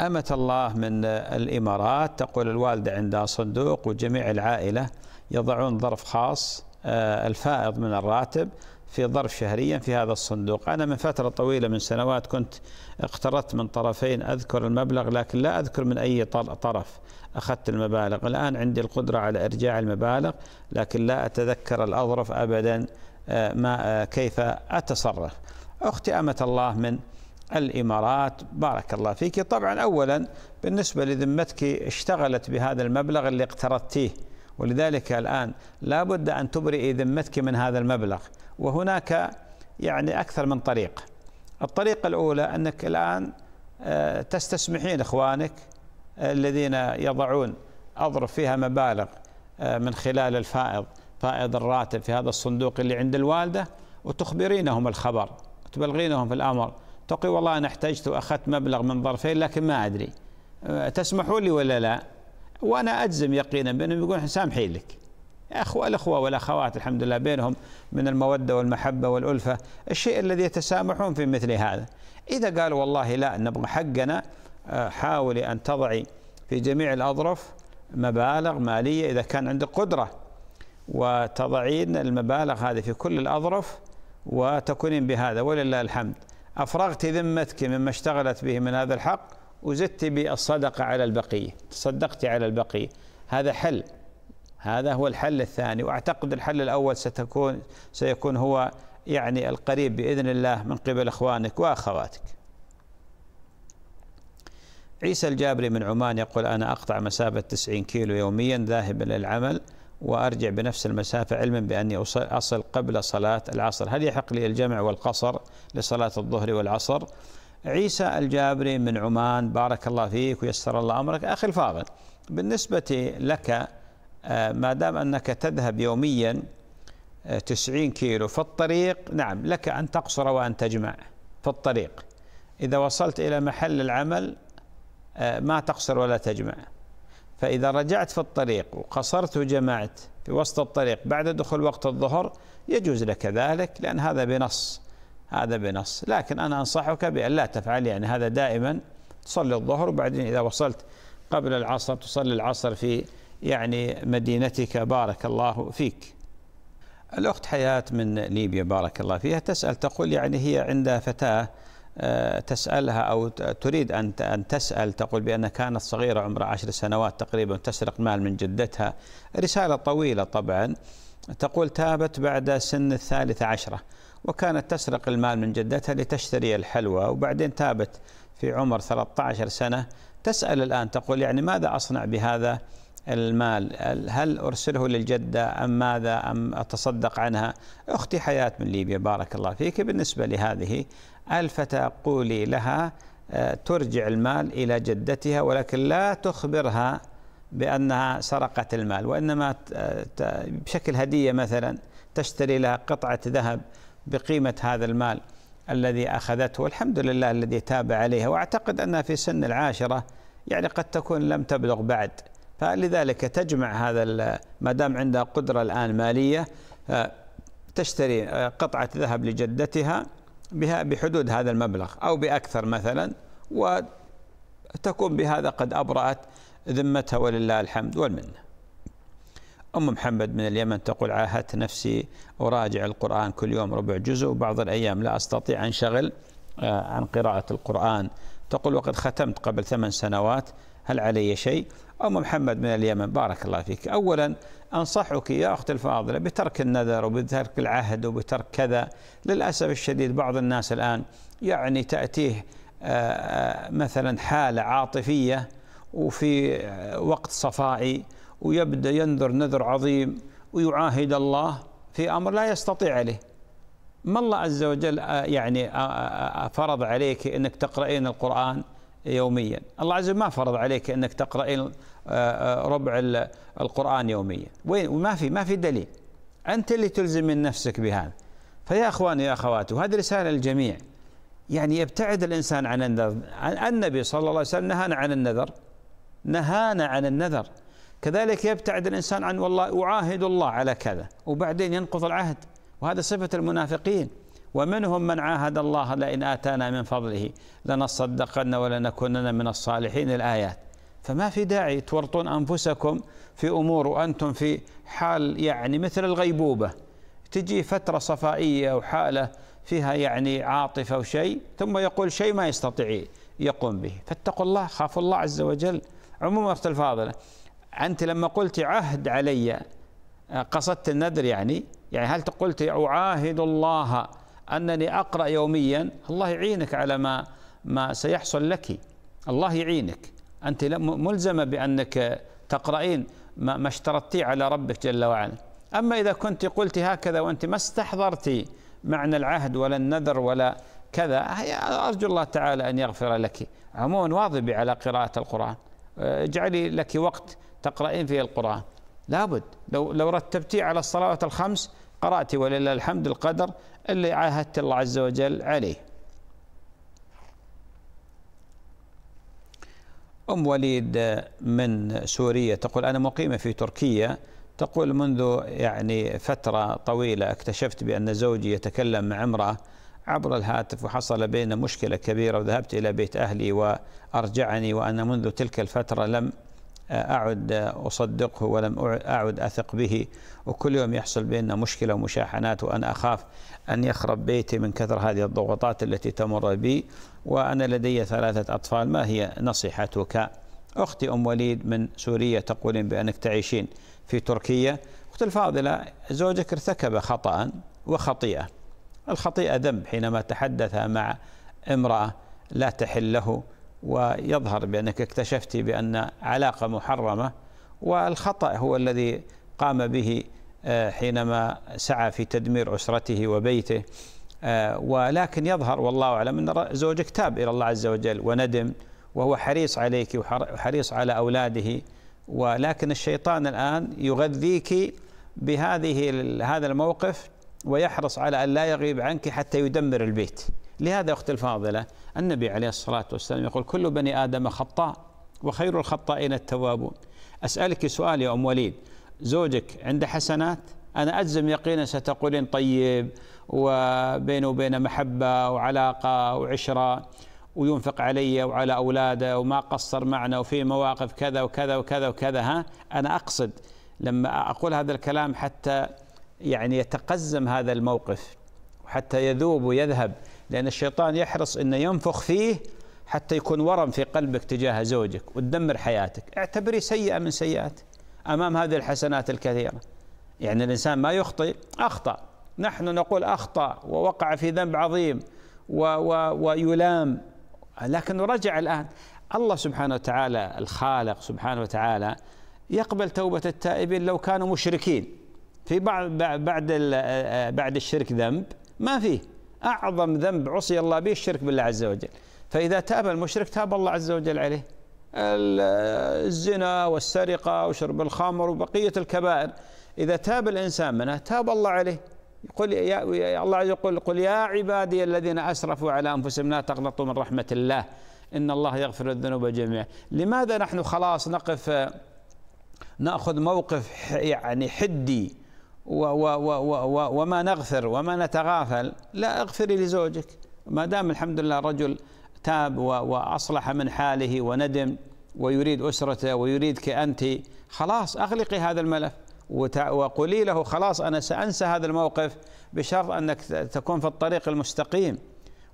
أمة الله من الإمارات تقول الوالدة عندها صندوق وجميع العائلة يضعون ظرف خاص آه، الفائض من الراتب في ظرف شهريا في هذا الصندوق أنا من فترة طويلة من سنوات كنت اقترضت من طرفين أذكر المبلغ لكن لا أذكر من أي طرف أخذت المبالغ الآن عندي القدرة على إرجاع المبالغ لكن لا أتذكر الأظرف أبدا آه، ما آه، كيف أتصرف أختي أمة الله من الإمارات بارك الله فيك طبعا أولا بالنسبة لذمتك اشتغلت بهذا المبلغ اللي اقترضتيه ولذلك الآن لا بد أن تبرئي ذمتك من هذا المبلغ وهناك يعني أكثر من طريق الطريقة الأولى أنك الآن آه، تستسمحين إخوانك آه، الذين يضعون أظرف فيها مبالغ آه، من خلال الفائض فائض الراتب في هذا الصندوق اللي عند الوالدة وتخبرينهم الخبر تبلغينهم في الأمر تقول والله أنا احتجت وأخذت مبلغ من ظرفين لكن ما أدري تسمحوا لي ولا لا وانا اجزم يقينا بانهم يقولون سامحين لك أخوة الأخوة والأخوات الحمد لله بينهم من المودة والمحبة والألفة الشيء الذي يتسامحون في مثل هذا إذا قالوا والله لا نبغى حقنا آه، حاولي أن تضعي في جميع الأظرف مبالغ مالية إذا كان عندك قدرة وتضعين المبالغ هذه في كل الأظرف وتكونين بهذا ولله الحمد أفرغت ذمتك مما اشتغلت به من هذا الحق وزدت بالصدقة على البقية تصدقت على البقية هذا حل هذا هو الحل الثاني وأعتقد الحل الأول ستكون سيكون هو يعني القريب بإذن الله من قبل أخوانك وأخواتك عيسى الجابري من عمان يقول أنا أقطع مسافة 90 كيلو يوميا ذاهبا للعمل وأرجع بنفس المسافة علما بأني أصل قبل صلاة العصر هل يحق لي الجمع والقصر لصلاة الظهر والعصر؟ عيسى الجابري من عمان بارك الله فيك ويسر الله أمرك أخي الفاضل بالنسبة لك آه، ما دام أنك تذهب يوميا 90 آه، كيلو في الطريق نعم لك أن تقصر وأن تجمع في الطريق إذا وصلت إلى محل العمل آه، ما تقصر ولا تجمع فإذا رجعت في الطريق وقصرت وجمعت في وسط الطريق بعد دخول وقت الظهر يجوز لك ذلك لأن هذا بنص هذا بنص لكن أنا أنصحك بأن لا تفعل يعني هذا دائما تصلي الظهر وبعدين إذا وصلت قبل العصر تصلي العصر في يعني مدينتك بارك الله فيك الأخت حياة من ليبيا بارك الله فيها تسأل تقول يعني هي عندها فتاة آه، تسألها أو تريد أن أن تسأل تقول بأن كانت صغيرة عمرها عشر سنوات تقريبا تسرق مال من جدتها رسالة طويلة طبعا تقول تابت بعد سن الثالثة عشرة وكانت تسرق المال من جدتها لتشتري الحلوى وبعدين تابت في عمر 13 سنة تسأل الآن تقول يعني ماذا أصنع بهذا المال هل أرسله للجدة أم ماذا أم أتصدق عنها أختي حياة من ليبيا بارك الله فيك بالنسبة لهذه الفتى قولي لها آه، ترجع المال إلى جدتها ولكن لا تخبرها بأنها سرقت المال وإنما آه، بشكل هدية مثلا تشتري لها قطعة ذهب بقيمة هذا المال الذي أخذته والحمد لله الذي تاب عليها وأعتقد أنها في سن العاشرة يعني قد تكون لم تبلغ بعد فلذلك تجمع هذا ما دام عندها قدرة الآن مالية آه، تشتري آه، قطعة ذهب لجدتها بها بحدود هذا المبلغ أو بأكثر مثلا وتكون بهذا قد أبرأت ذمتها ولله الحمد والمنه أم محمد من اليمن تقول عاهدت نفسي أراجع القرآن كل يوم ربع جزء وبعض الأيام لا أستطيع أنشغل آه، عن قراءة القرآن تقول وقد ختمت قبل ثمان سنوات هل علي شيء؟ أم محمد من اليمن بارك الله فيك أولا أنصحك يا أختي الفاضلة بترك النذر وبترك العهد وبترك كذا للأسف الشديد بعض الناس الآن يعني تأتيه آه، آه، مثلا حالة عاطفية وفي وقت صفائي ويبدا ينذر نذر عظيم ويعاهد الله في امر لا يستطيع عليه ما الله عز وجل آه، يعني آه، آه، فرض عليك انك تقرأين القرآن يوميا الله عز وجل ما فرض عليك انك تقرأين ربع القرآن يوميا وين وما في ما في دليل انت اللي تلزم من نفسك بهذا فيا اخواني يا اخواتي وهذه رسالة للجميع يعني يبتعد الانسان عن النذر النبي صلى الله عليه وسلم نهانا عن النذر نهانا عن النذر كذلك يبتعد الانسان عن والله اعاهد الله على كذا وبعدين ينقض العهد وهذا صفه المنافقين ومنهم من عاهد الله لئن اتانا من فضله لنصدقن ولنكونن من الصالحين الايات فما في داعي تورطون انفسكم في امور وانتم في حال يعني مثل الغيبوبه تجي فتره صفائيه وحاله فيها يعني عاطفه وشيء ثم يقول شيء ما يستطيع يقوم به فاتقوا الله خافوا الله عز وجل عموما اختي الفاضله أنت لما قلت عهد علي آه، قصدت النذر يعني يعني هل قلت أعاهد الله أنني أقرأ يوميا الله يعينك على ما ما سيحصل لك الله يعينك أنت ملزمة بأنك تقرأين ما اشترطتيه على ربك جل وعلا أما إذا كنت قلت هكذا وأنت ما استحضرت معنى العهد ولا النذر ولا كذا أرجو الله تعالى أن يغفر لك عموما واظبي على قراءة القرآن آه، اجعلي لك وقت تقرأين فيه القرآن لابد لو لو رتبتيه على الصلوات الخمس قرأتي ولله الحمد القدر اللي عاهدت الله عز وجل عليه أم وليد من سوريا تقول أنا مقيمة في تركيا تقول منذ يعني فترة طويلة اكتشفت بأن زوجي يتكلم مع امرأة عبر الهاتف وحصل بيننا مشكلة كبيرة وذهبت إلى بيت أهلي وأرجعني وأنا منذ تلك الفترة لم أعد أصدقه ولم أعد أثق به وكل يوم يحصل بيننا مشكلة ومشاحنات وأنا أخاف أن يخرب بيتي من كثر هذه الضغوطات التي تمر بي وأنا لدي ثلاثة أطفال ما هي نصيحتك أختي أم وليد من سوريا تقولين بأنك تعيشين في تركيا أختي الفاضلة زوجك ارتكب خطأ وخطيئة الخطيئة ذنب حينما تحدث مع امرأة لا تحل له ويظهر بأنك اكتشفت بأن علاقة محرمة والخطأ هو الذي قام به آه، حينما سعى في تدمير أسرته وبيته آه، ولكن يظهر والله أعلم أن زوجك تاب إلى الله عز وجل وندم وهو حريص عليك وحريص على أولاده ولكن الشيطان الآن يغذيك بهذه هذا الموقف ويحرص على أن لا يغيب عنك حتى يدمر البيت لهذا أختي الفاضلة النبي عليه الصلاة والسلام يقول كل بني آدم خطاء وخير الخطائين التوابون أسألك سؤال يا أم وليد زوجك عنده حسنات أنا أجزم يقينا ستقولين طيب وبينه وبينه محبة وعلاقة وعشرة وينفق علي وعلى أولاده وما قصر معنا وفي مواقف كذا وكذا وكذا وكذا ها أنا أقصد لما أقول هذا الكلام حتى يعني يتقزم هذا الموقف وحتى يذوب ويذهب لأن الشيطان يحرص أنه ينفخ فيه حتى يكون ورم في قلبك تجاه زوجك وتدمر حياتك اعتبري سيئة من سيئات أمام هذه الحسنات الكثيرة يعني الإنسان ما يخطئ أخطأ نحن نقول أخطأ ووقع في ذنب عظيم و و ويلام لكنه رجع الآن الله سبحانه وتعالى الخالق سبحانه وتعالى يقبل توبة التائبين لو كانوا مشركين في بعض بعد بعد الشرك ذنب ما فيه أعظم ذنب عصي الله به الشرك بالله عز وجل فإذا تاب المشرك تاب الله عز وجل عليه الزنا والسرقة وشرب الخمر وبقية الكبائر إذا تاب الإنسان منها تاب الله عليه يقول يا الله يقول قل يا عبادي الذين أسرفوا على أنفسهم لا تقنطوا من رحمة الله إن الله يغفر الذنوب جميعا لماذا نحن خلاص نقف نأخذ موقف يعني حدي و و و و وما نغفر وما نتغافل لا اغفري لزوجك ما دام الحمد لله رجل تاب واصلح من حاله وندم ويريد اسرته ويريدك انت خلاص اغلقي هذا الملف وقولي له خلاص انا سانسى هذا الموقف بشرط انك تكون في الطريق المستقيم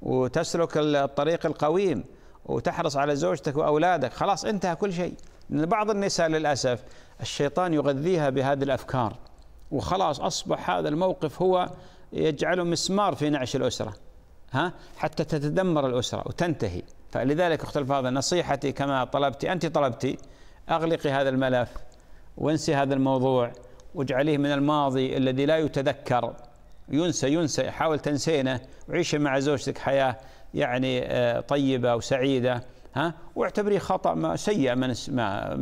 وتسلك الطريق القويم وتحرص على زوجتك واولادك خلاص انتهى كل شيء بعض النساء للاسف الشيطان يغذيها بهذه الافكار وخلاص أصبح هذا الموقف هو يجعله مسمار في نعش الأسرة ها حتى تتدمر الأسرة وتنتهي فلذلك اختلف هذا نصيحتي كما طلبتي أنت طلبتي أغلقي هذا الملف وانسي هذا الموضوع واجعليه من الماضي الذي لا يتذكر ينسى ينسى حاول تنسينه وعيشي مع زوجتك حياة يعني آه، طيبة وسعيدة ها واعتبري خطا سيء من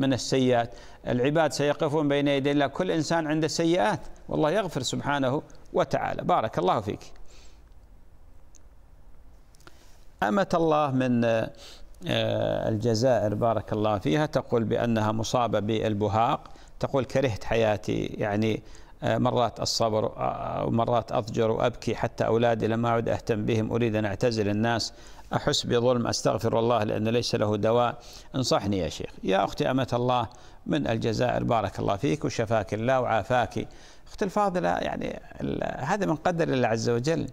من السيئات العباد سيقفون بين يدي الله كل انسان عنده سيئات والله يغفر سبحانه وتعالى بارك الله فيك أمة الله من آه، الجزائر بارك الله فيها تقول بأنها مصابة بالبهاق تقول كرهت حياتي يعني آه، مرات الصبر آه، آه، ومرات أضجر وأبكي حتى أولادي لما أعد أهتم بهم أريد أن أعتزل الناس أحس بظلم أستغفر الله لأن ليس له دواء انصحني يا شيخ يا أختي أمة الله من الجزائر بارك الله فيك وشفاك الله وعافاك أختي الفاضلة يعني هذا من قدر الله عز وجل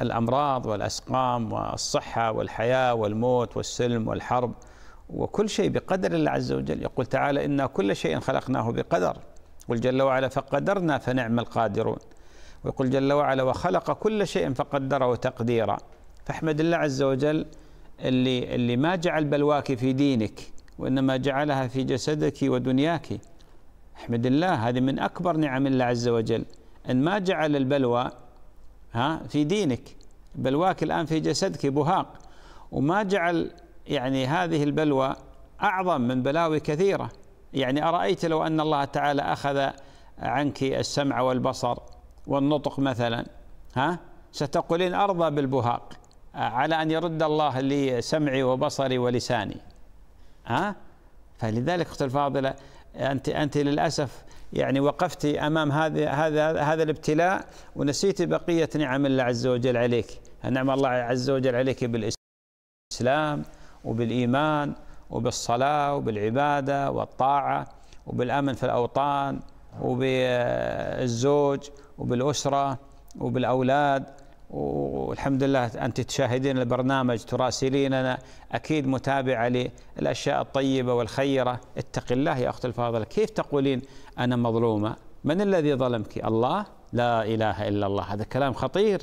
الأمراض والأسقام والصحة والحياة والموت والسلم والحرب وكل شيء بقدر الله عز وجل يقول تعالى إنا كل شيء خلقناه بقدر يقول جل وعلا فقدرنا فنعم القادرون ويقول جل وعلا وخلق كل شيء فقدره تقديرا فاحمد الله عز وجل اللي اللي ما جعل بلواك في دينك وانما جعلها في جسدك ودنياك احمد الله هذه من اكبر نعم الله عز وجل ان ما جعل البلوى ها في دينك بلواك الان في جسدك بهاق وما جعل يعني هذه البلوى اعظم من بلاوي كثيره يعني أرأيت لو أن الله تعالى أخذ عنك السمع والبصر والنطق مثلا ها ستقولين أرضى بالبهاق على أن يرد الله لي سمعي وبصري ولساني ها فلذلك أخت الفاضلة أنت أنت للأسف يعني وقفت أمام هذا هذا هذا الابتلاء ونسيت بقية نعم الله عز وجل عليك نعم الله عز وجل عليك بالإسلام وبالإيمان وبالصلاة وبالعبادة والطاعة وبالأمن في الأوطان وبالزوج وبالأسرة وبالأولاد والحمد لله أنت تشاهدين البرنامج تراسليننا أكيد متابعة للأشياء الطيبة والخيرة اتق الله يا أخت الفاضلة كيف تقولين أنا مظلومة من الذي ظلمك الله لا إله إلا الله هذا كلام خطير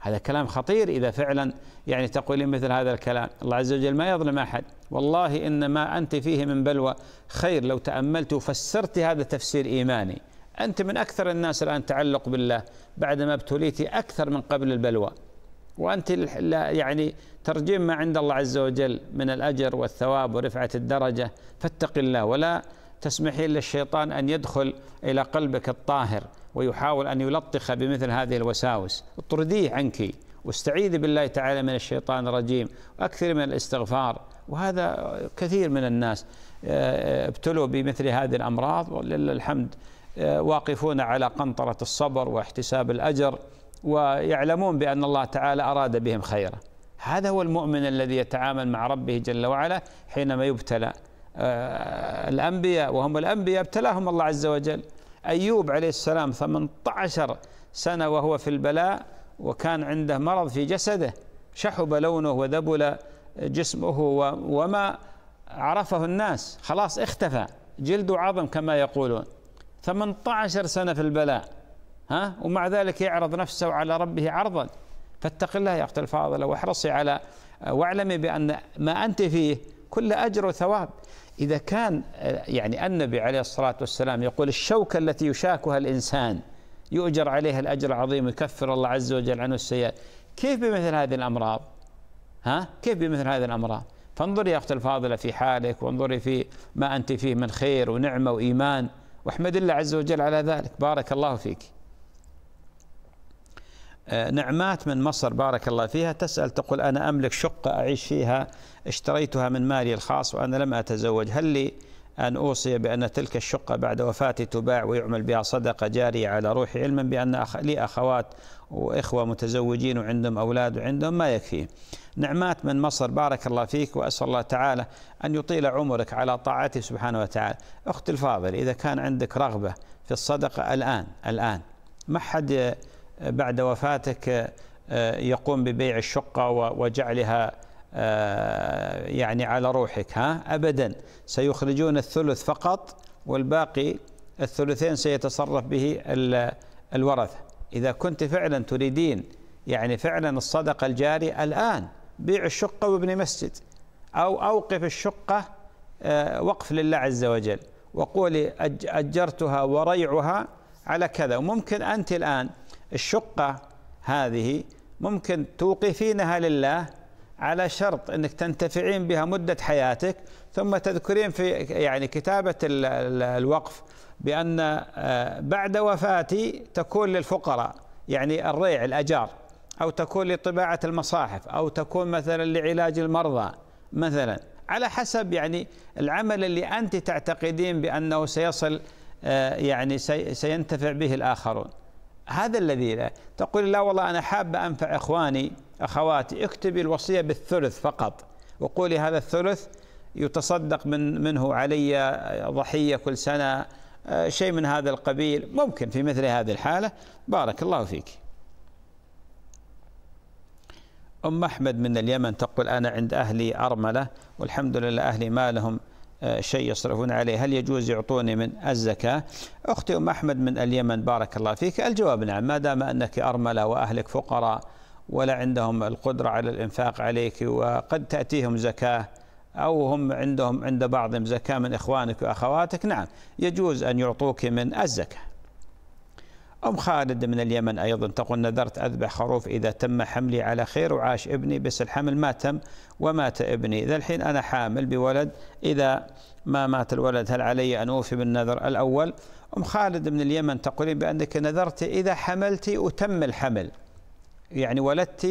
هذا كلام خطير إذا فعلا يعني تقولين مثل هذا الكلام الله عز وجل ما يظلم أحد والله إن ما أنت فيه من بلوى خير لو تأملت وفسرت هذا تفسير إيماني أنت من أكثر الناس الآن تعلق بالله بعدما ابتليت أكثر من قبل البلوى وأنت يعني ترجين ما عند الله عز وجل من الأجر والثواب ورفعة الدرجة فاتق الله ولا تسمحين للشيطان أن يدخل إلى قلبك الطاهر ويحاول أن يلطخ بمثل هذه الوساوس اطرديه عنك واستعيذ بالله تعالى من الشيطان الرجيم وأكثر من الاستغفار وهذا كثير من الناس آه، آه، ابتلوا بمثل هذه الأمراض ولله الحمد آه، واقفون على قنطرة الصبر واحتساب الأجر ويعلمون بأن الله تعالى أراد بهم خيرا هذا هو المؤمن الذي يتعامل مع ربه جل وعلا حينما يبتلى الأنبياء وهم الأنبياء ابتلاهم الله عز وجل أيوب عليه السلام 18 سنة وهو في البلاء وكان عنده مرض في جسده شحب لونه وذبل جسمه وما عرفه الناس خلاص اختفى جلد عظم كما يقولون 18 سنة في البلاء ها ومع ذلك يعرض نفسه على ربه عرضا فاتق الله يا أخت الفاضلة واحرصي على واعلمي بأن ما أنت فيه كل أجر وثواب إذا كان آه، يعني النبي عليه الصلاة والسلام يقول الشوكة التي يشاكها الإنسان يؤجر عليها الأجر العظيم يكفر الله عز وجل عنه السيئات كيف بمثل هذه الأمراض ها كيف بمثل هذه الأمراض فانظري يا أخت الفاضلة في حالك وانظري في ما أنت فيه من خير ونعمة وإيمان واحمد الله عز وجل على ذلك بارك الله فيك نعمات من مصر بارك الله فيها تسأل تقول أنا أملك شقة أعيش فيها اشتريتها من مالي الخاص وأنا لم أتزوج هل لي أن أوصي بأن تلك الشقة بعد وفاتي تباع ويعمل بها صدقة جارية على روحي علما بأن لي أخوات وإخوة متزوجين وعندهم أولاد وعندهم ما يكفيه نعمات من مصر بارك الله فيك وأسأل الله تعالى أن يطيل عمرك على طاعته سبحانه وتعالى أختي الفاضل إذا كان عندك رغبة في الصدقة الآن الآن ما حد بعد وفاتك آه، يقوم ببيع الشقة وجعلها آه، يعني على روحك ها أبدا سيخرجون الثلث فقط والباقي الثلثين سيتصرف به الورثة إذا كنت فعلا تريدين يعني فعلا الصدقة الجارية الآن بيع الشقة وابني مسجد أو أوقف الشقة آه، وقف لله عز وجل وقولي أجرتها وريعها على كذا وممكن أنت الآن الشقة هذه ممكن توقفينها لله على شرط انك تنتفعين بها مده حياتك ثم تذكرين في يعني كتابه الوقف بان آه، بعد وفاتي تكون للفقراء يعني الريع الاجار او تكون لطباعه المصاحف او تكون مثلا لعلاج المرضى مثلا على حسب يعني العمل اللي انت تعتقدين بانه سيصل آه، يعني سينتفع به الاخرون هذا الذي لا تقول لا والله أنا حابة أنفع إخواني أخواتي اكتبي الوصية بالثلث فقط وقولي هذا الثلث يتصدق من منه علي ضحية كل سنة آه، شيء من هذا القبيل ممكن في مثل هذه الحالة بارك الله فيك أم أحمد من اليمن تقول أنا عند أهلي أرملة والحمد لله أهلي ما لهم شيء يصرفون عليه هل يجوز يعطوني من الزكاة أختي أم أحمد من اليمن بارك الله فيك الجواب نعم ما دام أنك أرملة وأهلك فقراء ولا عندهم القدرة على الإنفاق عليك وقد تأتيهم زكاة أو هم عندهم عند بعضهم زكاة من إخوانك وأخواتك نعم يجوز أن يعطوك من الزكاة أم خالد من اليمن أيضا تقول نذرت أذبح خروف إذا تم حملي على خير وعاش ابني بس الحمل ما تم ومات ابني إذا الحين أنا حامل بولد إذا ما مات الولد هل علي أن أوفي بالنذر الأول أم خالد من اليمن تقولين بأنك نذرت إذا حملت وتم الحمل يعني ولدت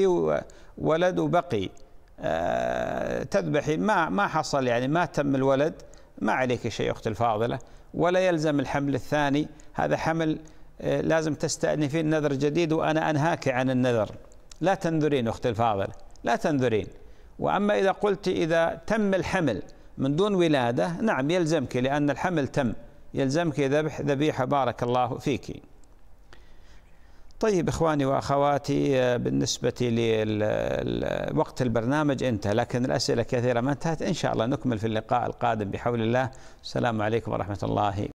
ولد وبقي أه ما ما حصل يعني ما تم الولد ما عليك شيء أختي الفاضلة ولا يلزم الحمل الثاني هذا حمل آه، لازم تستأنفين نذر جديد وأنا أنهاك عن النذر لا تنذرين أختي الفاضلة لا تنذرين وأما إذا قلت إذا تم الحمل من دون ولادة نعم يلزمك لأن الحمل تم يلزمك ذبح ذبيحة بارك الله فيك طيب إخواني وأخواتي آه، بالنسبة لوقت البرنامج انتهى لكن الأسئلة كثيرة ما انتهت إن شاء الله نكمل في اللقاء القادم بحول الله السلام عليكم ورحمة الله